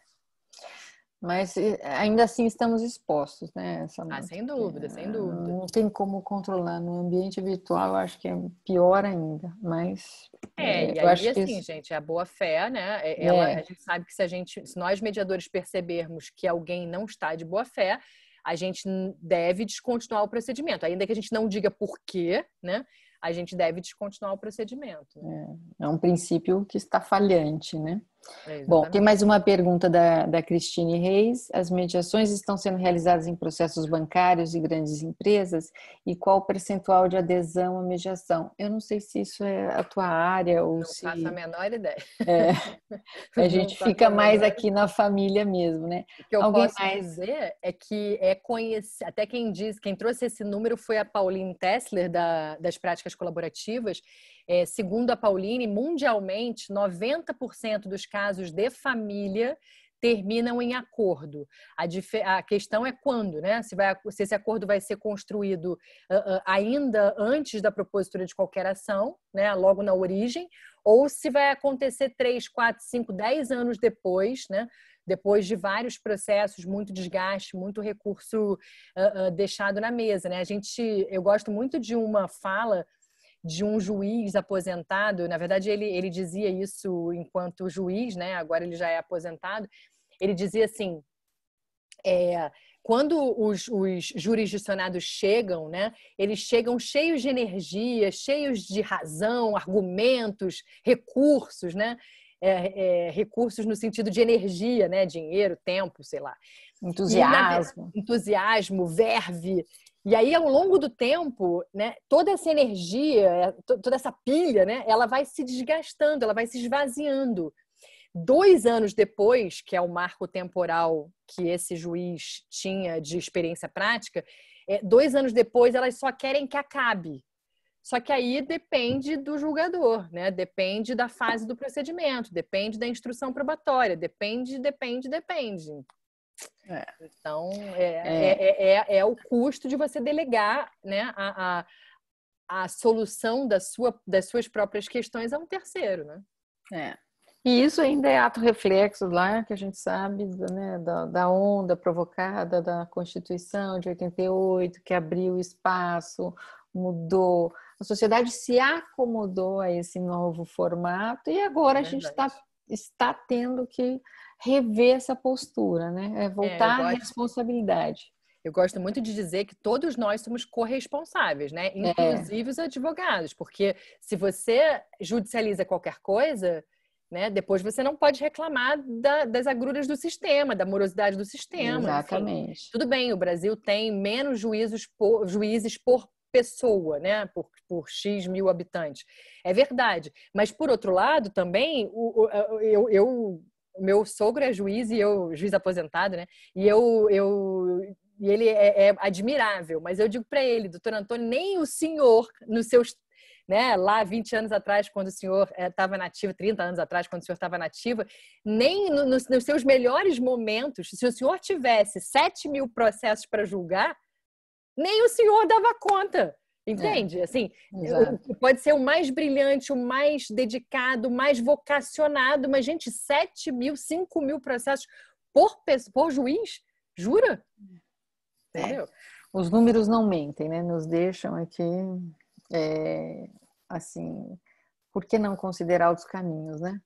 Mas ainda assim estamos expostos, né? ah, sem dúvida, sem dúvida. Não tem como controlar no ambiente virtual, eu acho que é pior ainda, mas... É, é e aí assim, isso... gente, é a boa fé, né? É, é. Ela, é. A gente sabe que se, a gente, se nós mediadores percebermos que alguém não está de boa fé, a gente deve descontinuar o procedimento. Ainda que a gente não diga por quê, né? a gente deve descontinuar o procedimento. Né? É, é um princípio que está falhante, né? É Bom, tem mais uma pergunta da, da Cristine Reis. As mediações estão sendo realizadas em processos bancários e grandes empresas? E qual o percentual de adesão à mediação? Eu não sei se isso é a tua área ou não se. Não faço a menor ideia. É. A gente fica a mais aqui na família mesmo, né? O que eu Alguém posso mais... dizer é que é conhecer. Até quem diz, quem trouxe esse número foi a Pauline Tessler, da, das práticas colaborativas é, segundo a Pauline, mundialmente, 90% dos casos de família terminam em acordo. A, a, questão é quando, né? Se, vai, se esse acordo vai ser construído uh, uh, ainda antes da propositura de qualquer ação, né? Logo na origem, ou se vai acontecer 3, 4, 5, 10 anos depois, né? Depois de vários processos, muito desgaste, muito recurso uh, deixado na mesa, né? A gente, eu gosto muito de uma fala de um juiz aposentado. Na verdade, ele, ele dizia isso enquanto juiz, né? Agora ele já é aposentado. Ele dizia assim: é, quando os, os jurisdicionados chegam, né, eles chegam cheios de energia, cheios de razão, argumentos, recursos, né? É, é, recursos no sentido de energia, né? Dinheiro, tempo, sei lá. Entusiasmo. E, na, entusiasmo, verve. E aí, ao longo do tempo, né, toda essa energia, é, toda essa pilha, né, ela vai se desgastando, ela vai se esvaziando. Dois anos depois, que é o marco temporal que esse juiz tinha de experiência prática, é, dois anos depois elas só querem que acabe. Só que aí depende do julgador, né? Depende da fase do procedimento, depende da instrução probatória, depende, depende, depende. É. Então, é é. É, é, é. é, o custo de você delegar né, a, a, a, solução da sua, das suas próprias questões a um terceiro, né? É. E isso ainda é ato reflexo lá, que a gente sabe, né, da, da onda provocada da Constituição de 88, que abriu espaço, mudou, a sociedade se acomodou a esse novo formato e agora é a gente tá, está tendo que rever essa postura, né? É, é voltar é, à responsabilidade. Eu gosto muito de dizer que todos nós somos corresponsáveis, né? É. Inclusive é. os advogados, porque se você judicializa qualquer coisa, né? Depois você não pode reclamar da, das agruras do sistema, da morosidade do sistema. Exatamente. Tudo bem, o Brasil tem menos juízos por, juízes por pessoa, né? Por, por X mil habitantes. É verdade. Mas, por outro lado, também, o, o, eu, eu meu sogro é juiz e eu juiz aposentado, né? E eu eu e ele é, é admirável, mas eu digo para ele, doutor Antônio, nem o senhor nos seus né, lá 20 anos atrás, quando o senhor estava eh, é, nativo, 30 anos atrás, quando o senhor estava nativa, nem no, no, nos seus melhores momentos, se o senhor tivesse 7 mil processos para julgar, nem o senhor dava conta. É. Entende? É. Assim, Exato. pode ser o mais brilhante, o mais dedicado, o mais vocacionado, mas, gente, 7 mil, 5 mil processos por, por juiz? Jura? É. Entendeu? Os números não mentem, né? Nos deixam aqui, é, é, assim, por que não considerar outros caminhos, né?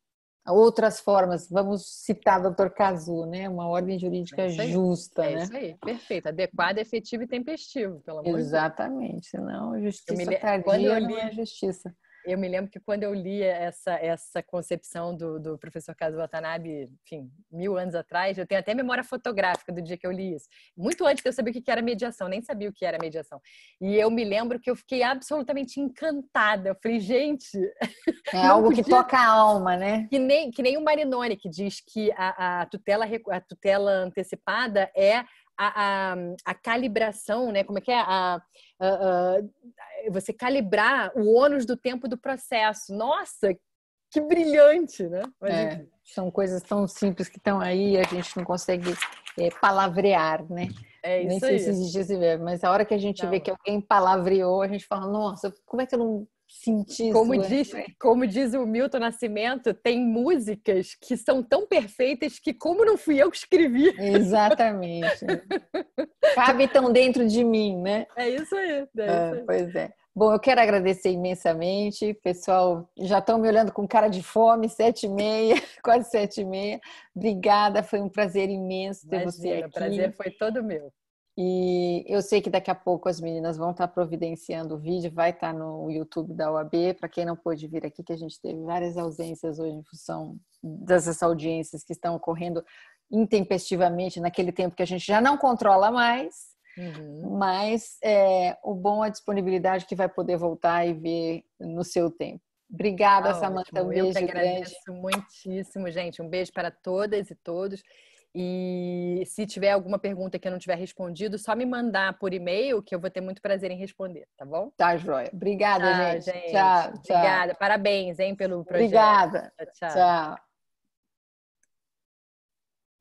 outras formas. Vamos citar o Dr. Cazu, né? Uma ordem jurídica é justa, é né? Isso aí, perfeito. Adequada, efetiva e tempestiva, pelo amor Exatamente, de Deus. senão justiça eu me... tardia Quando eu li... não é justiça eu me lembro que quando eu li essa, essa concepção do, do professor Kazuo Watanabe, enfim, mil anos atrás, eu tenho até memória fotográfica do dia que eu li isso. Muito antes de eu saber o que era mediação, nem sabia o que era mediação. E eu me lembro que eu fiquei absolutamente encantada. Eu falei, gente. É algo podia... que toca a alma, né? Que nem, que nem o Marinoni, que diz que a, a, tutela, a tutela antecipada é a, a, calibração, né? Como é que é? A, a, você calibrar o ônus do tempo do processo. Nossa, que brilhante, né? É, são coisas tão simples que estão aí a gente não consegue é, palavrear, né? É isso Nem sei aí. se existe esse verbo, mas a hora que a gente não. vê que alguém palavreou, a gente fala, nossa, como é que eu não sentir. Como né? diz, né? como diz o Milton Nascimento, tem músicas que são tão perfeitas que como não fui eu que escrevi. Exatamente. Cabe tão dentro de mim, né? É isso aí. É ah, isso aí. Pois é. Bom, eu quero agradecer imensamente, pessoal. Já estão me olhando com cara de fome, sete e meia, quase sete e meia. Obrigada, foi um prazer imenso ter Imagina, você aqui. O prazer foi todo meu. E eu sei que daqui a pouco as meninas vão estar providenciando o vídeo, vai estar no YouTube da UAB, para quem não pôde vir aqui, que a gente teve várias ausências hoje em função dessas audiências que estão ocorrendo intempestivamente naquele tempo que a gente já não controla mais. Uhum. Mas é, o bom é a disponibilidade que vai poder voltar e ver no seu tempo. Obrigada, ah, Samanta. Um beijo Eu que agradeço grande. muitíssimo, gente. Um beijo para todas e todos. E se tiver alguma pergunta que eu não tiver respondido, só me mandar por e-mail que eu vou ter muito prazer em responder, tá bom? Tá, joia. Obrigada, gente. gente. Tchau, Obrigada. Parabéns, hein, pelo projeto. Obrigada. tchau. tchau. tchau.